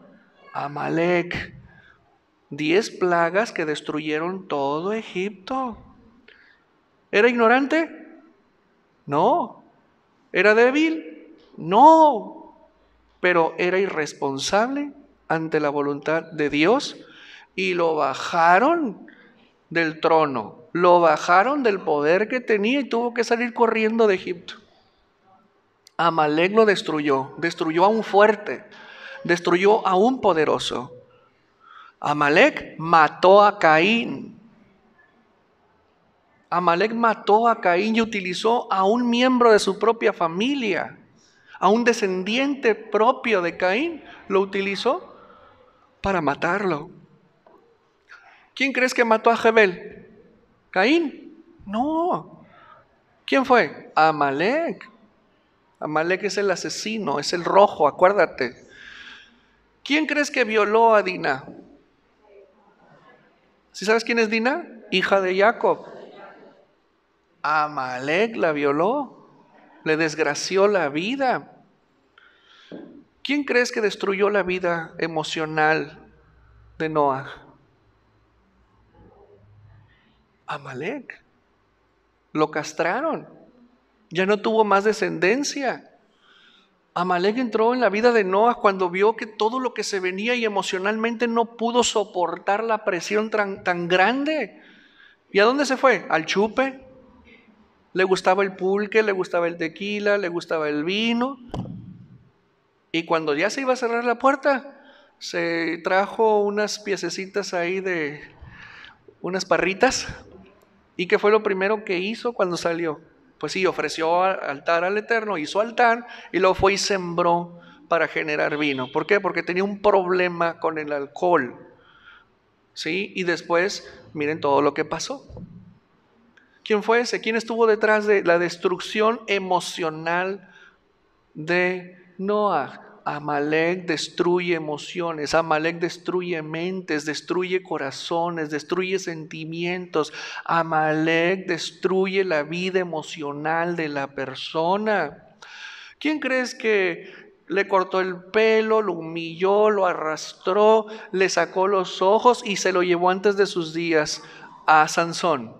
Amalek. Diez plagas que destruyeron todo Egipto. ¿Era ignorante? No. ¿Era débil? No. Pero era irresponsable ante la voluntad de Dios y lo bajaron del trono, lo bajaron del poder que tenía y tuvo que salir corriendo de Egipto. Amalek lo destruyó, destruyó a un fuerte, destruyó a un poderoso. Amalek mató a Caín. Amalek mató a Caín y utilizó a un miembro de su propia familia, a un descendiente propio de Caín, lo utilizó para matarlo. ¿Quién crees que mató a Jebel? ¿Caín? No. ¿Quién fue? Amalek. Amalek es el asesino, es el rojo, acuérdate. ¿Quién crees que violó a Dina? ¿Sí sabes quién es Dina? Hija de Jacob. Amalek la violó, le desgració la vida. ¿Quién crees que destruyó la vida emocional de Noah? Amalek. Lo castraron. Ya no tuvo más descendencia. Amalek entró en la vida de Noah cuando vio que todo lo que se venía y emocionalmente no pudo soportar la presión tan, tan grande. ¿Y a dónde se fue? Al chupe. Le gustaba el pulque, le gustaba el tequila, le gustaba el vino. Y cuando ya se iba a cerrar la puerta, se trajo unas piececitas ahí de unas parritas ¿Y qué fue lo primero que hizo cuando salió? Pues sí, ofreció altar al Eterno, hizo altar y luego fue y sembró para generar vino. ¿Por qué? Porque tenía un problema con el alcohol. ¿Sí? Y después, miren todo lo que pasó. ¿Quién fue ese? ¿Quién estuvo detrás de la destrucción emocional de Noah? Amalek destruye emociones, Amalek destruye mentes, destruye corazones, destruye sentimientos, Amalek destruye la vida emocional de la persona. ¿Quién crees que le cortó el pelo, lo humilló, lo arrastró, le sacó los ojos y se lo llevó antes de sus días a Sansón?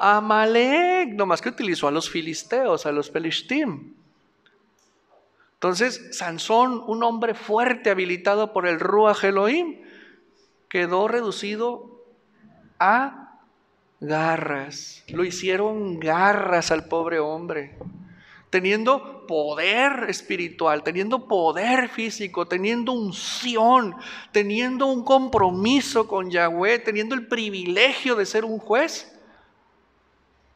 Amalek, nomás que utilizó a los filisteos, a los pelishtim. Entonces, Sansón, un hombre fuerte habilitado por el Ruach Elohim, quedó reducido a garras. Lo hicieron garras al pobre hombre, teniendo poder espiritual, teniendo poder físico, teniendo unción, teniendo un compromiso con Yahweh, teniendo el privilegio de ser un juez.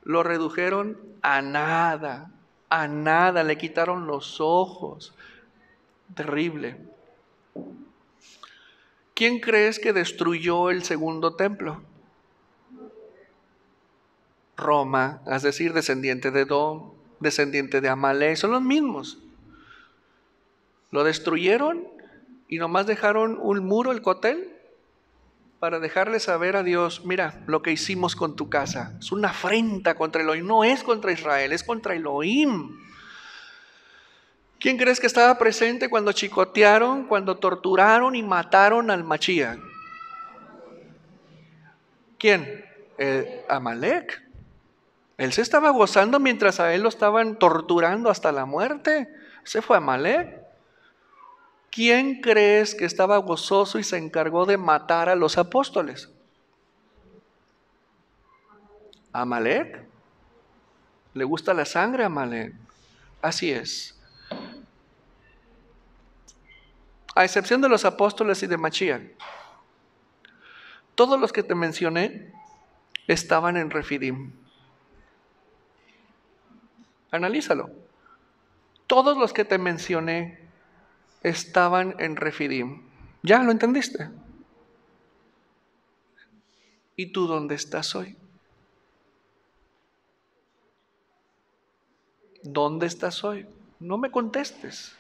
Lo redujeron a nada, a nada, le quitaron los ojos. Terrible. ¿Quién crees que destruyó el segundo templo? Roma, es decir, descendiente de Dom, descendiente de Amalek, son los mismos. Lo destruyeron y nomás dejaron un muro, el cotel, para dejarle saber a Dios, mira lo que hicimos con tu casa. Es una afrenta contra Elohim. No es contra Israel, es contra Elohim. ¿Quién crees que estaba presente cuando chicotearon, cuando torturaron y mataron al Machía? ¿Quién? Amalek. Él se estaba gozando mientras a él lo estaban torturando hasta la muerte. Se fue Amalek. ¿quién crees que estaba gozoso y se encargó de matar a los apóstoles? Amalek. Le gusta la sangre a Amalek. Así es. A excepción de los apóstoles y de Machía, todos los que te mencioné estaban en Refidim. Analízalo. Todos los que te mencioné estaban en Refidim. ¿Ya lo entendiste? ¿Y tú dónde estás hoy? ¿Dónde estás hoy? No me contestes.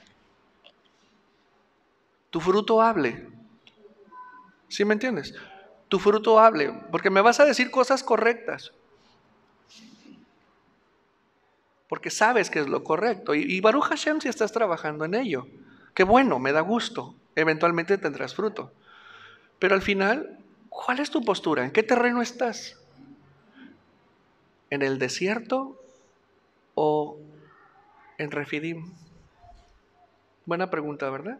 Tu fruto hable. ¿Sí me entiendes? Tu fruto hable, porque me vas a decir cosas correctas. Porque sabes que es lo correcto. Y, Baruch Hashem si estás trabajando en ello. Qué bueno, me da gusto. Eventualmente tendrás fruto. Pero al final, ¿cuál es tu postura? ¿En qué terreno estás? ¿En el desierto o en Refidim? Buena pregunta, ¿verdad?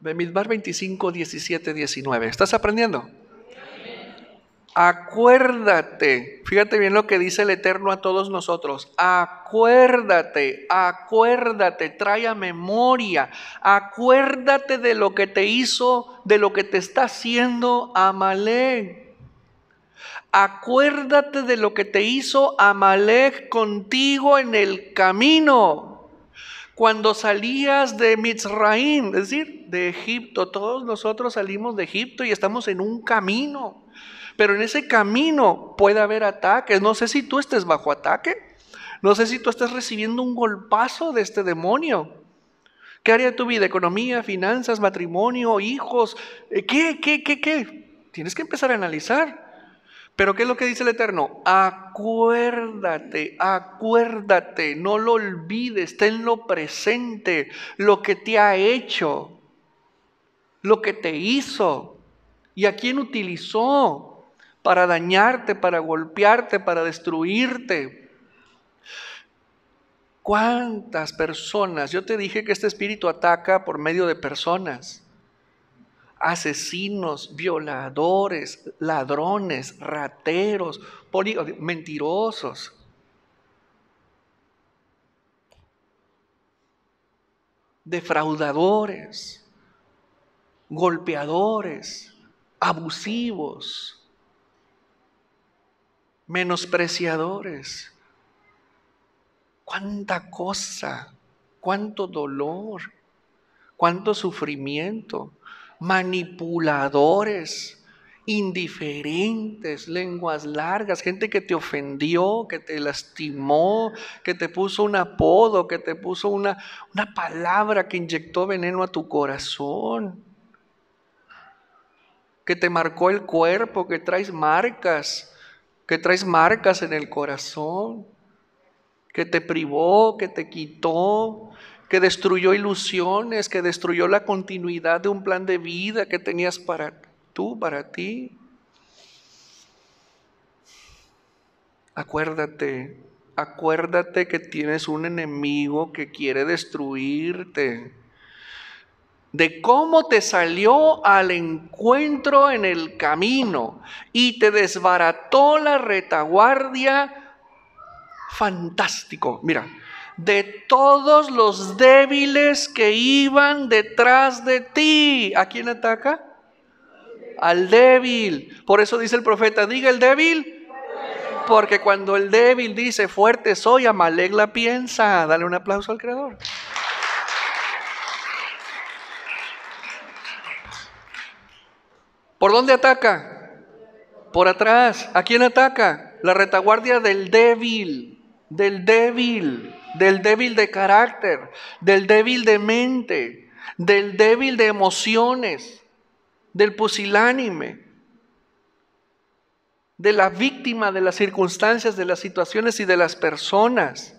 Bemidbar 25, 17, 19. ¿Estás aprendiendo? acuérdate, fíjate bien lo que dice el Eterno a todos nosotros, acuérdate, acuérdate, trae a memoria, acuérdate de lo que te hizo, de lo que te está haciendo Amalek. Acuérdate de lo que te hizo Amalek contigo en el camino cuando salías de Mizraim, es decir, de Egipto. Todos nosotros salimos de Egipto y estamos en un camino. Pero en ese camino puede haber ataques. No sé si tú estés bajo ataque. No sé si tú estás recibiendo un golpazo de este demonio. ¿Qué área de tu vida? ¿Economía, finanzas, matrimonio, hijos? Eh, ¿Qué, qué, qué, qué? Tienes que empezar a analizar. Pero ¿qué es lo que dice el Eterno? Acuérdate, acuérdate, no lo olvides, lo presente, lo que te ha hecho, lo que te hizo y a quién utilizó para dañarte, para golpearte, para destruirte. ¿Cuántas personas? Yo te dije que este espíritu ataca por medio de personas. Asesinos, violadores, ladrones, rateros, mentirosos. defraudadores, golpeadores, abusivos, menospreciadores. Cuánta cosa, cuánto dolor, cuánto sufrimiento, manipuladores, indiferentes, lenguas largas, gente que te ofendió, que te lastimó, que te puso un apodo, que te puso una, palabra que inyectó veneno a tu corazón, que te marcó el cuerpo, que traes marcas, que traes marcas en el corazón, que te privó, que te quitó, que destruyó ilusiones, que destruyó la continuidad de un plan de vida que tenías para tú, para ti. Acuérdate, acuérdate que tienes un enemigo que quiere destruirte de cómo te salió al encuentro en el camino y te desbarató la retaguardia. Fantástico, mira, de todos los débiles que iban detrás de ti. ¿A quién ataca? Al débil. Por eso dice el profeta, diga el débil. Porque cuando el débil dice, fuerte soy, amaleg la piensa. Dale un aplauso al Creador. ¿Por dónde ataca? Por atrás. ¿A quién ataca? La retaguardia del débil, del débil, del débil de carácter, del débil de mente, del débil de emociones, del pusilánime, de la víctima de las circunstancias, de las situaciones y de las personas.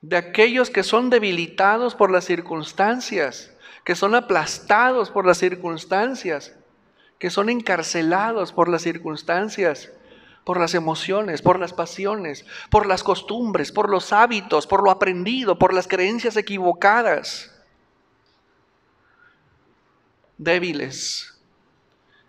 de aquellos que son debilitados por las circunstancias, que son aplastados por las circunstancias, que son encarcelados por las circunstancias, por las emociones, por las pasiones, por las costumbres, por los hábitos, por lo aprendido, por las creencias equivocadas. Débiles,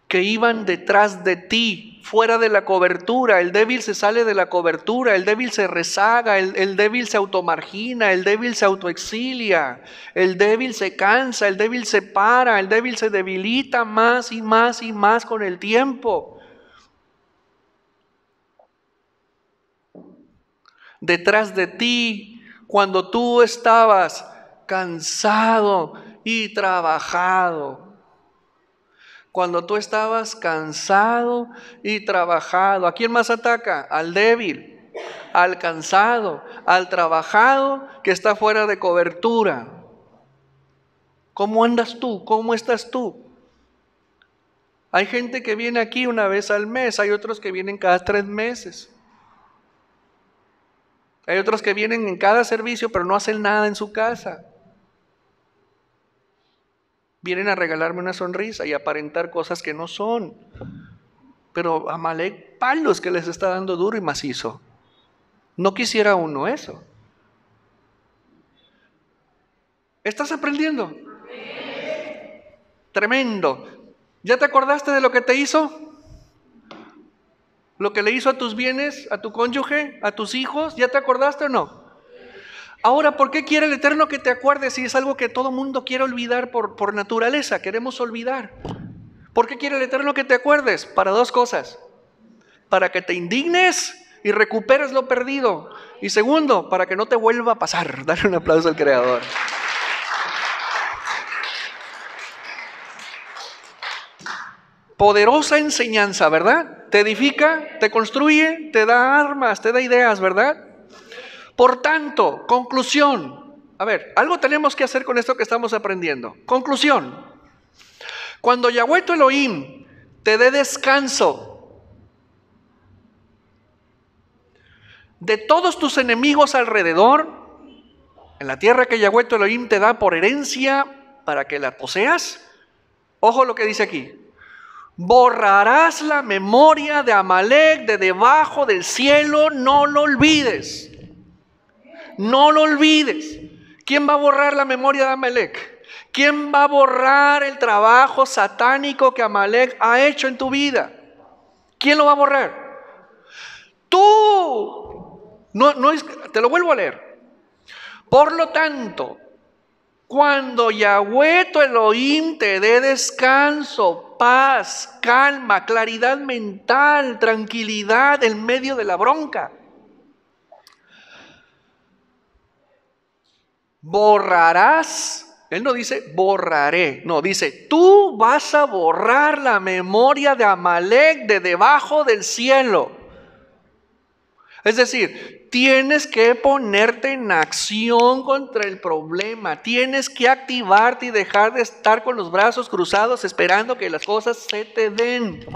que iban detrás de ti fuera de la cobertura, el débil se sale de la cobertura, el débil se rezaga, el, débil se automargina, el débil se autoexilia, el débil se cansa, el débil se para, el débil se debilita más y más y más con el tiempo. Detrás de ti, cuando tú estabas cansado y trabajado, cuando tú estabas cansado y trabajado. ¿A quién más ataca? Al débil, al cansado, al trabajado que está fuera de cobertura. ¿Cómo andas tú? ¿Cómo estás tú? Hay gente que viene aquí una vez al mes, hay otros que vienen cada tres meses. Hay otros que vienen en cada servicio pero no hacen nada en su casa. Vienen a regalarme una sonrisa y aparentar cosas que no son. Pero Amalek, palos que les está dando duro y macizo. No quisiera uno eso. ¿Estás aprendiendo? Tremendo. ¿Ya te acordaste de lo que te hizo? Lo que le hizo a tus bienes, a tu cónyuge, a tus hijos, ¿ya te acordaste o no? Ahora, ¿por qué quiere el Eterno que te acuerdes si es algo que todo mundo quiere olvidar por, por naturaleza? Queremos olvidar. ¿Por qué quiere el Eterno que te acuerdes? Para dos cosas. Para que te indignes y recuperes lo perdido. Y segundo, para que no te vuelva a pasar. [laughs] Dale un aplauso al Creador. Poderosa enseñanza, ¿verdad? Te edifica, te construye, te da armas, te da ideas, ¿verdad? Por tanto, conclusión. A ver, algo tenemos que hacer con esto que estamos aprendiendo. Conclusión. Cuando Yahweh Elohim te dé descanso de todos tus enemigos alrededor, en la tierra que Yahweh tu Elohim te da por herencia para que la poseas, ojo lo que dice aquí, borrarás la memoria de Amalek de debajo del cielo, no lo olvides. No lo olvides. ¿Quién va a borrar la memoria de Amalek? ¿Quién va a borrar el trabajo satánico que Amalek ha hecho en tu vida? ¿Quién lo va a borrar? Tú. No, no es, te lo vuelvo a leer. Por lo tanto, cuando Yahweh tu Elohim te dé descanso, paz, calma, claridad mental, tranquilidad en medio de la bronca, borrarás. Él no dice borraré, no, dice tú vas a borrar la memoria de Amalek de debajo del cielo. Es decir, tienes que ponerte en acción contra el problema, tienes que activarte y dejar de estar con los brazos cruzados esperando que las cosas se te den.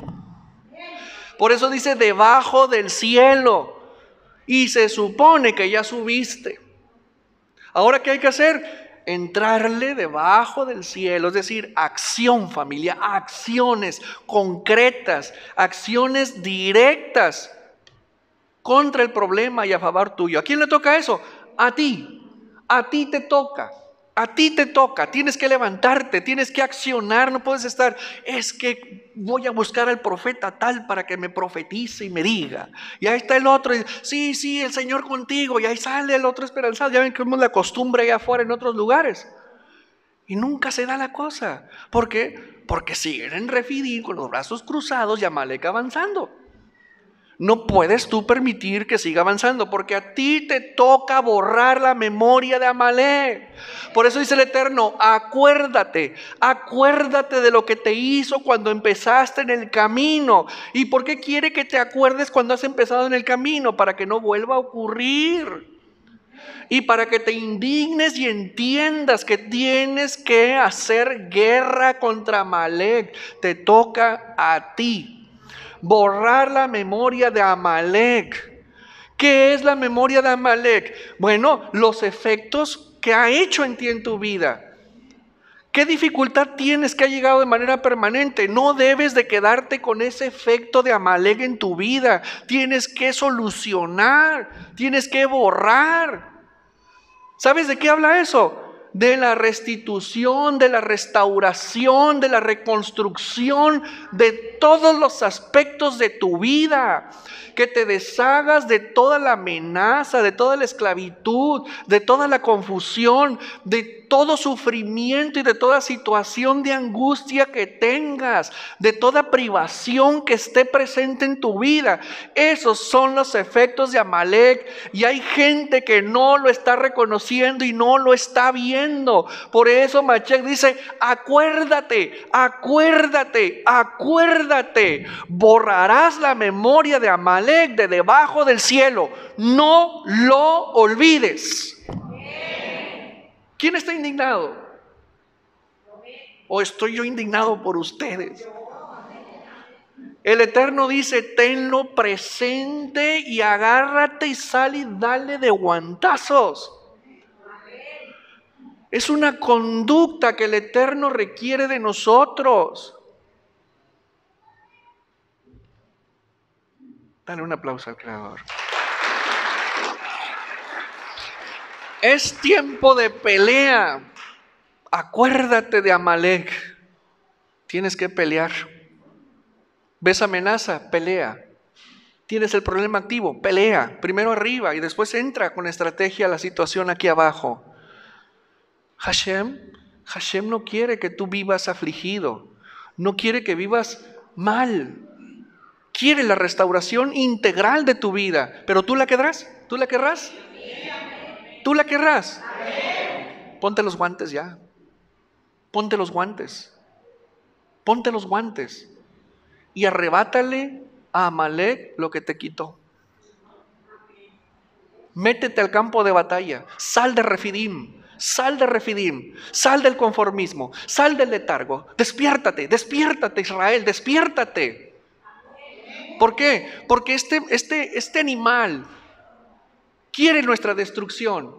Por eso dice debajo del cielo y se supone que ya subiste. Ahora, ¿qué hay que hacer? Entrarle debajo del cielo, es decir, acción familia, acciones concretas, acciones directas contra el problema y a favor tuyo. ¿A quién le toca eso? A ti, a ti te toca. A ti te toca, tienes que levantarte, tienes que accionar, no puedes estar, es que voy a buscar al profeta tal para que me profetice y me diga. Y ahí está el otro, y, sí, sí, el Señor contigo, y ahí sale el otro esperanzado. Ya ven que vemos la costumbre allá afuera en otros lugares. Y nunca se da la cosa. ¿Por qué? Porque siguen en refidín con los brazos cruzados y Amalek avanzando no puedes tú permitir que siga avanzando, porque a ti te toca borrar la memoria de Amalek. Por eso dice el Eterno, acuérdate, acuérdate de lo que te hizo cuando empezaste en el camino. ¿Y por qué quiere que te acuerdes cuando has empezado en el camino? Para que no vuelva a ocurrir. Y para que te indignes y entiendas que tienes que hacer guerra contra Amalek, te toca a ti borrar la memoria de Amalek. ¿Qué es la memoria de Amalek? Bueno, los efectos que ha hecho en ti en tu vida. ¿Qué dificultad tienes que ha llegado de manera permanente? No debes de quedarte con ese efecto de Amalek en tu vida. Tienes que solucionar, tienes que borrar. ¿Sabes de qué habla eso? de la restitución, de la restauración, de la reconstrucción de todos los aspectos de tu vida. Que te deshagas de toda la amenaza, de toda la esclavitud, de toda la confusión, de todo sufrimiento y de toda situación de angustia que tengas, de toda privación que esté presente en tu vida. Esos son los efectos de Amalek y hay gente que no lo está reconociendo y no lo está viendo. Por eso Machek dice, acuérdate, acuérdate, acuérdate, borrarás la memoria de Amalek de debajo del cielo, no lo olvides. ¿Quién está indignado? ¿O estoy yo indignado por ustedes? El Eterno dice, tenlo presente y agárrate y sal y dale de guantazos. Es una conducta que el Eterno requiere de nosotros. Dale un aplauso al Creador. es tiempo de pelea. Acuérdate de Amalek. Tienes que pelear. ¿Ves amenaza? Pelea. Tienes el problema activo, pelea. Primero arriba y después entra con estrategia a la situación aquí abajo. Hashem, Hashem no quiere que tú vivas afligido. No quiere que vivas mal. Quiere la restauración integral de tu vida. Pero tú la querrás, tú la querrás tú la querrás. Ponte los guantes ya. Ponte los guantes. Ponte los guantes. Y arrebátale a Amalek lo que te quitó. Métete al campo de batalla. Sal de Refidim. Sal de Refidim. Sal del conformismo. Sal del letargo. Despiértate. Despiértate, Israel. Despiértate. ¿Por qué? Porque este, este, este animal quiere nuestra destrucción.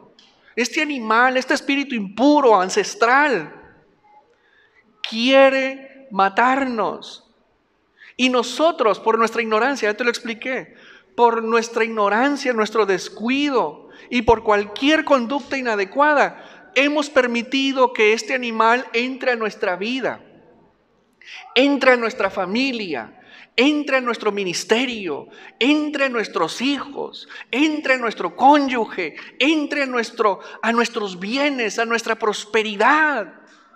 Este animal, este espíritu impuro, ancestral, quiere matarnos. Y nosotros, por nuestra ignorancia, ya te lo expliqué, por nuestra ignorancia, nuestro descuido y por cualquier conducta inadecuada, hemos permitido que este animal entre a nuestra vida, entre a nuestra familia, Entra en nuestro ministerio, entre en nuestros hijos, entre en nuestro cónyuge, entre nuestro, a nuestros bienes, a nuestra prosperidad,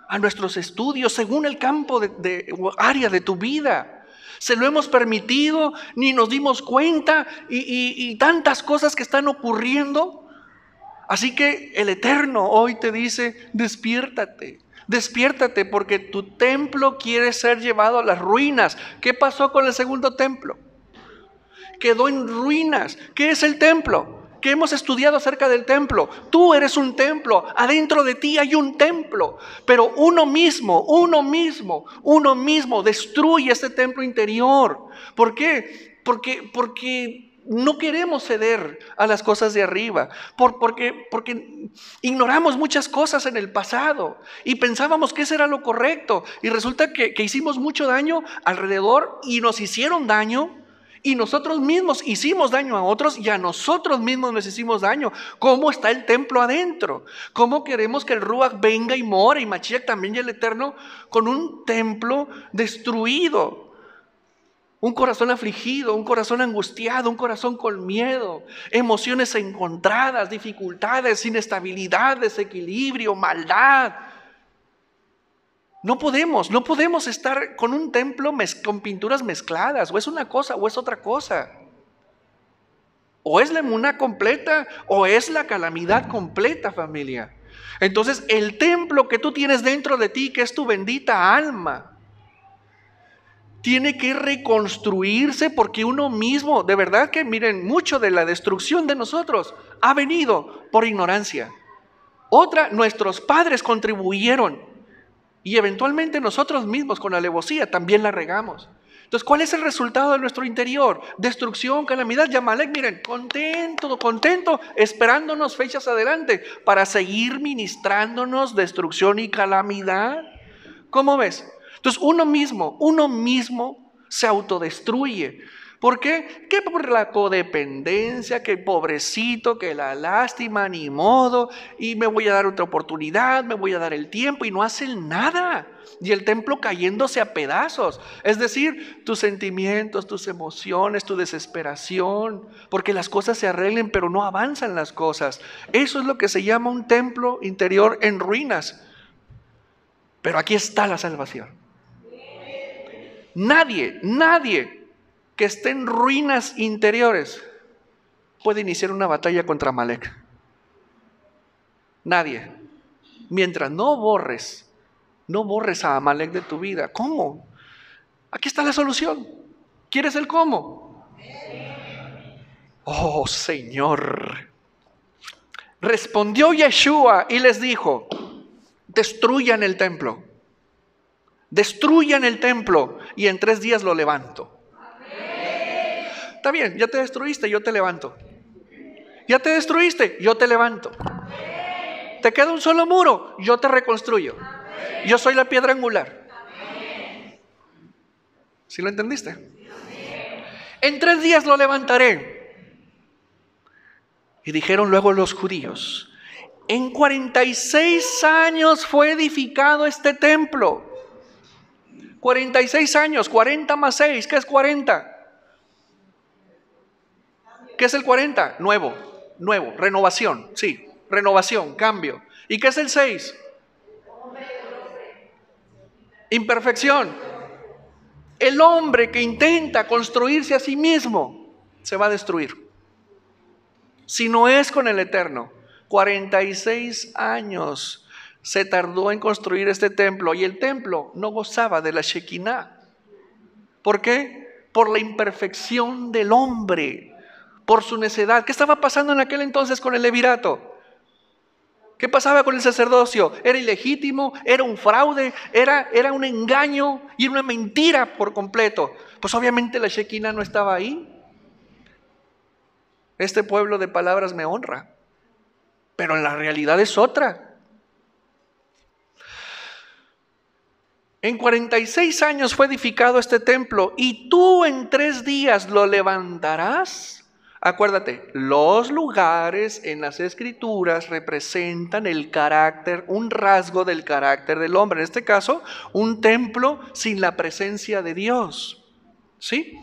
a nuestros estudios, según el campo de, área de tu vida se lo hemos permitido, ni nos dimos cuenta y, tantas cosas que están ocurriendo. Así que el Eterno hoy te dice, despiértate, Despiértate porque tu templo quiere ser llevado a las ruinas. ¿Qué pasó con el segundo templo? Quedó en ruinas. ¿Qué es el templo? ¿Qué hemos estudiado acerca del templo. Tú eres un templo, adentro de ti hay un templo, pero uno mismo, uno mismo, uno mismo destruye ese templo interior. ¿Por qué? Porque, porque no queremos ceder a las cosas de arriba, por, porque, porque ignoramos muchas cosas en el pasado y pensábamos que eso era lo correcto y resulta que, que hicimos mucho daño alrededor y nos hicieron daño y nosotros mismos hicimos daño a otros y a nosotros mismos nos hicimos daño. ¿Cómo está el templo adentro? ¿Cómo queremos que el Ruach venga y more y Machiach también y el Eterno con un templo destruido? Un corazón afligido, un corazón angustiado, un corazón con miedo, emociones encontradas, dificultades, inestabilidad, desequilibrio, maldad. No podemos, no podemos estar con un templo con pinturas mezcladas, o es una cosa o es otra cosa. O es la emuna completa o es la calamidad completa, familia. Entonces, el templo que tú tienes dentro de ti, que es tu bendita alma, tiene que reconstruirse porque uno mismo, de verdad que miren, mucho de la destrucción de nosotros ha venido por ignorancia. Otra, nuestros padres contribuyeron y eventualmente nosotros mismos con alevosía también la regamos. Entonces, ¿cuál es el resultado de nuestro interior? Destrucción, calamidad, Yamalek, miren, contento, contento, esperándonos fechas adelante para seguir ministrándonos destrucción y calamidad. ¿Cómo ves? Entonces uno mismo, uno mismo se autodestruye. ¿Por qué? Que por la codependencia, que pobrecito, que la lástima, ni modo, y me voy a dar otra oportunidad, me voy a dar el tiempo, y no hacen nada. Y el templo cayéndose a pedazos. Es decir, tus sentimientos, tus emociones, tu desesperación, porque las cosas se arreglen, pero no avanzan las cosas. Eso es lo que se llama un templo interior en ruinas. Pero aquí está la salvación nadie, nadie que esté en ruinas interiores puede iniciar una batalla contra Amalek. Nadie. Mientras no borres, no borres a Amalek de tu vida. ¿Cómo? Aquí está la solución. ¿Quieres el cómo? Oh Señor. Respondió Yeshua y les dijo, destruyan el templo Destruyan el templo y en tres días lo levanto. Está bien, ya te destruiste, yo te levanto. Ya te destruiste, yo te levanto. Te queda un solo muro, yo te reconstruyo. Yo soy la piedra angular. ¿Sí lo entendiste? En tres días lo levantaré. Y dijeron luego los judíos, en 46 años fue edificado este templo 46 años, 40 más 6, ¿qué es 40? ¿Qué es el 40? Nuevo, nuevo, renovación, sí, renovación, cambio. ¿Y qué es el 6? Imperfección. El hombre que intenta construirse a sí mismo se va a destruir. Si no es con el Eterno, 46 años se tardó en construir este templo y el templo no gozaba de la Shekinah. ¿Por qué? Por la imperfección del hombre, por su necedad. ¿Qué estaba pasando en aquel entonces con el levirato? ¿Qué pasaba con el sacerdocio? Era ilegítimo, era un fraude, era, era un engaño y una mentira por completo. Pues obviamente la Shekinah no estaba ahí. Este pueblo de palabras me honra, pero en la realidad es otra. En 46 años fue edificado este templo y tú en tres días lo levantarás. Acuérdate, los lugares en las escrituras representan el carácter, un rasgo del carácter del hombre. En este caso, un templo sin la presencia de Dios. ¿Sí?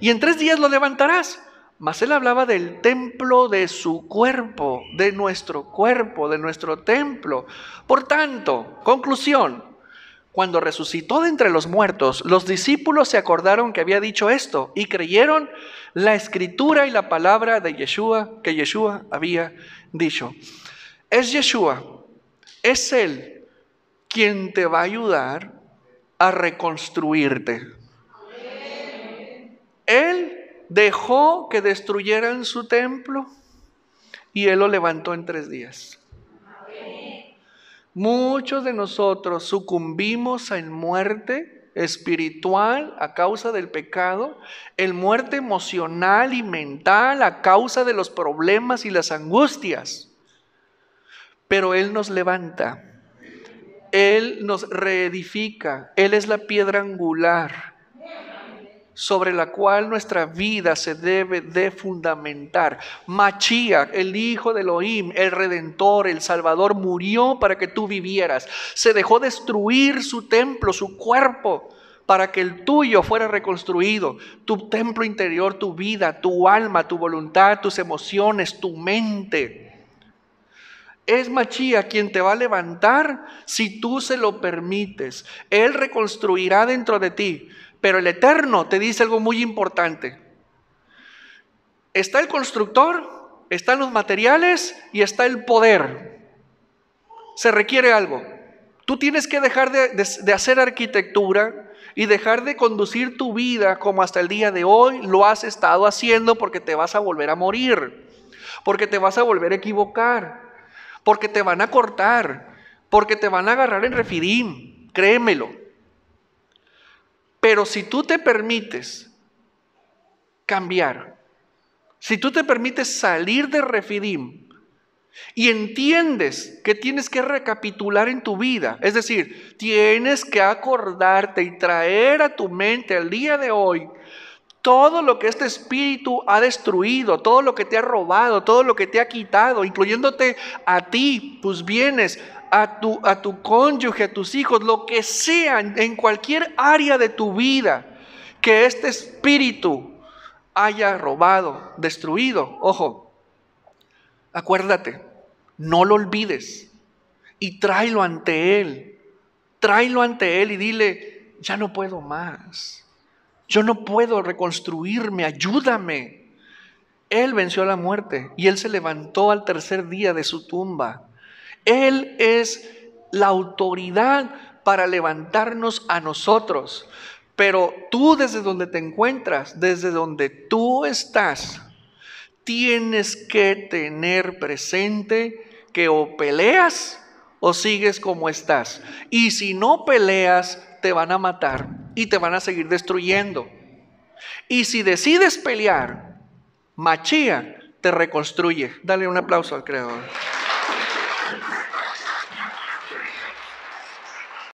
Y en tres días lo levantarás. Mas él hablaba del templo de su cuerpo, de nuestro cuerpo, de nuestro templo. Por tanto, conclusión, cuando resucitó de entre los muertos, los discípulos se acordaron que había dicho esto y creyeron la escritura y la palabra de Yeshua que Yeshua había dicho. Es Yeshua, es Él quien te va a ayudar a reconstruirte. Él dejó que destruyeran su templo y Él lo levantó en tres días. Muchos de nosotros sucumbimos a muerte espiritual a causa del pecado, en muerte emocional y mental a causa de los problemas y las angustias. Pero Él nos levanta, Él nos reedifica, Él es la piedra angular sobre la cual nuestra vida se debe de fundamentar. Machía, el hijo de Elohim, el redentor, el salvador, murió para que tú vivieras. Se dejó destruir su templo, su cuerpo, para que el tuyo fuera reconstruido. Tu templo interior, tu vida, tu alma, tu voluntad, tus emociones, tu mente. Es Machía quien te va a levantar si tú se lo permites. Él reconstruirá dentro de ti. Pero el Eterno te dice algo muy importante. Está el constructor, están los materiales y está el poder. Se requiere algo. Tú tienes que dejar de, de hacer arquitectura, y dejar de conducir tu vida como hasta el día de hoy lo has estado haciendo porque te vas a volver a morir, porque te vas a volver a equivocar, porque te van a cortar, porque te van a agarrar en refidim, créemelo. Pero si tú te permites cambiar, si tú te permites salir de refidim y entiendes que tienes que recapitular en tu vida, es decir, tienes que acordarte y traer a tu mente el día de hoy todo lo que este espíritu ha destruido, todo lo que te ha robado, todo lo que te ha quitado, incluyéndote a ti, tus bienes, a tu, a tu cónyuge, a tus hijos, lo que sea, en cualquier área de tu vida, que este espíritu haya robado, destruido. Ojo, acuérdate, no lo olvides y tráelo ante Él, tráelo ante Él y dile, ya no puedo más yo no puedo reconstruirme, ayúdame. Él venció la muerte y Él se levantó al tercer día de su tumba. Él es la autoridad para levantarnos a nosotros. Pero tú desde donde te encuentras, desde donde tú estás, tienes que tener presente que o peleas o sigues como estás. Y si no peleas, te van a matar y te van a seguir destruyendo. Y si decides pelear, Machía te reconstruye. Dale un aplauso al Creador.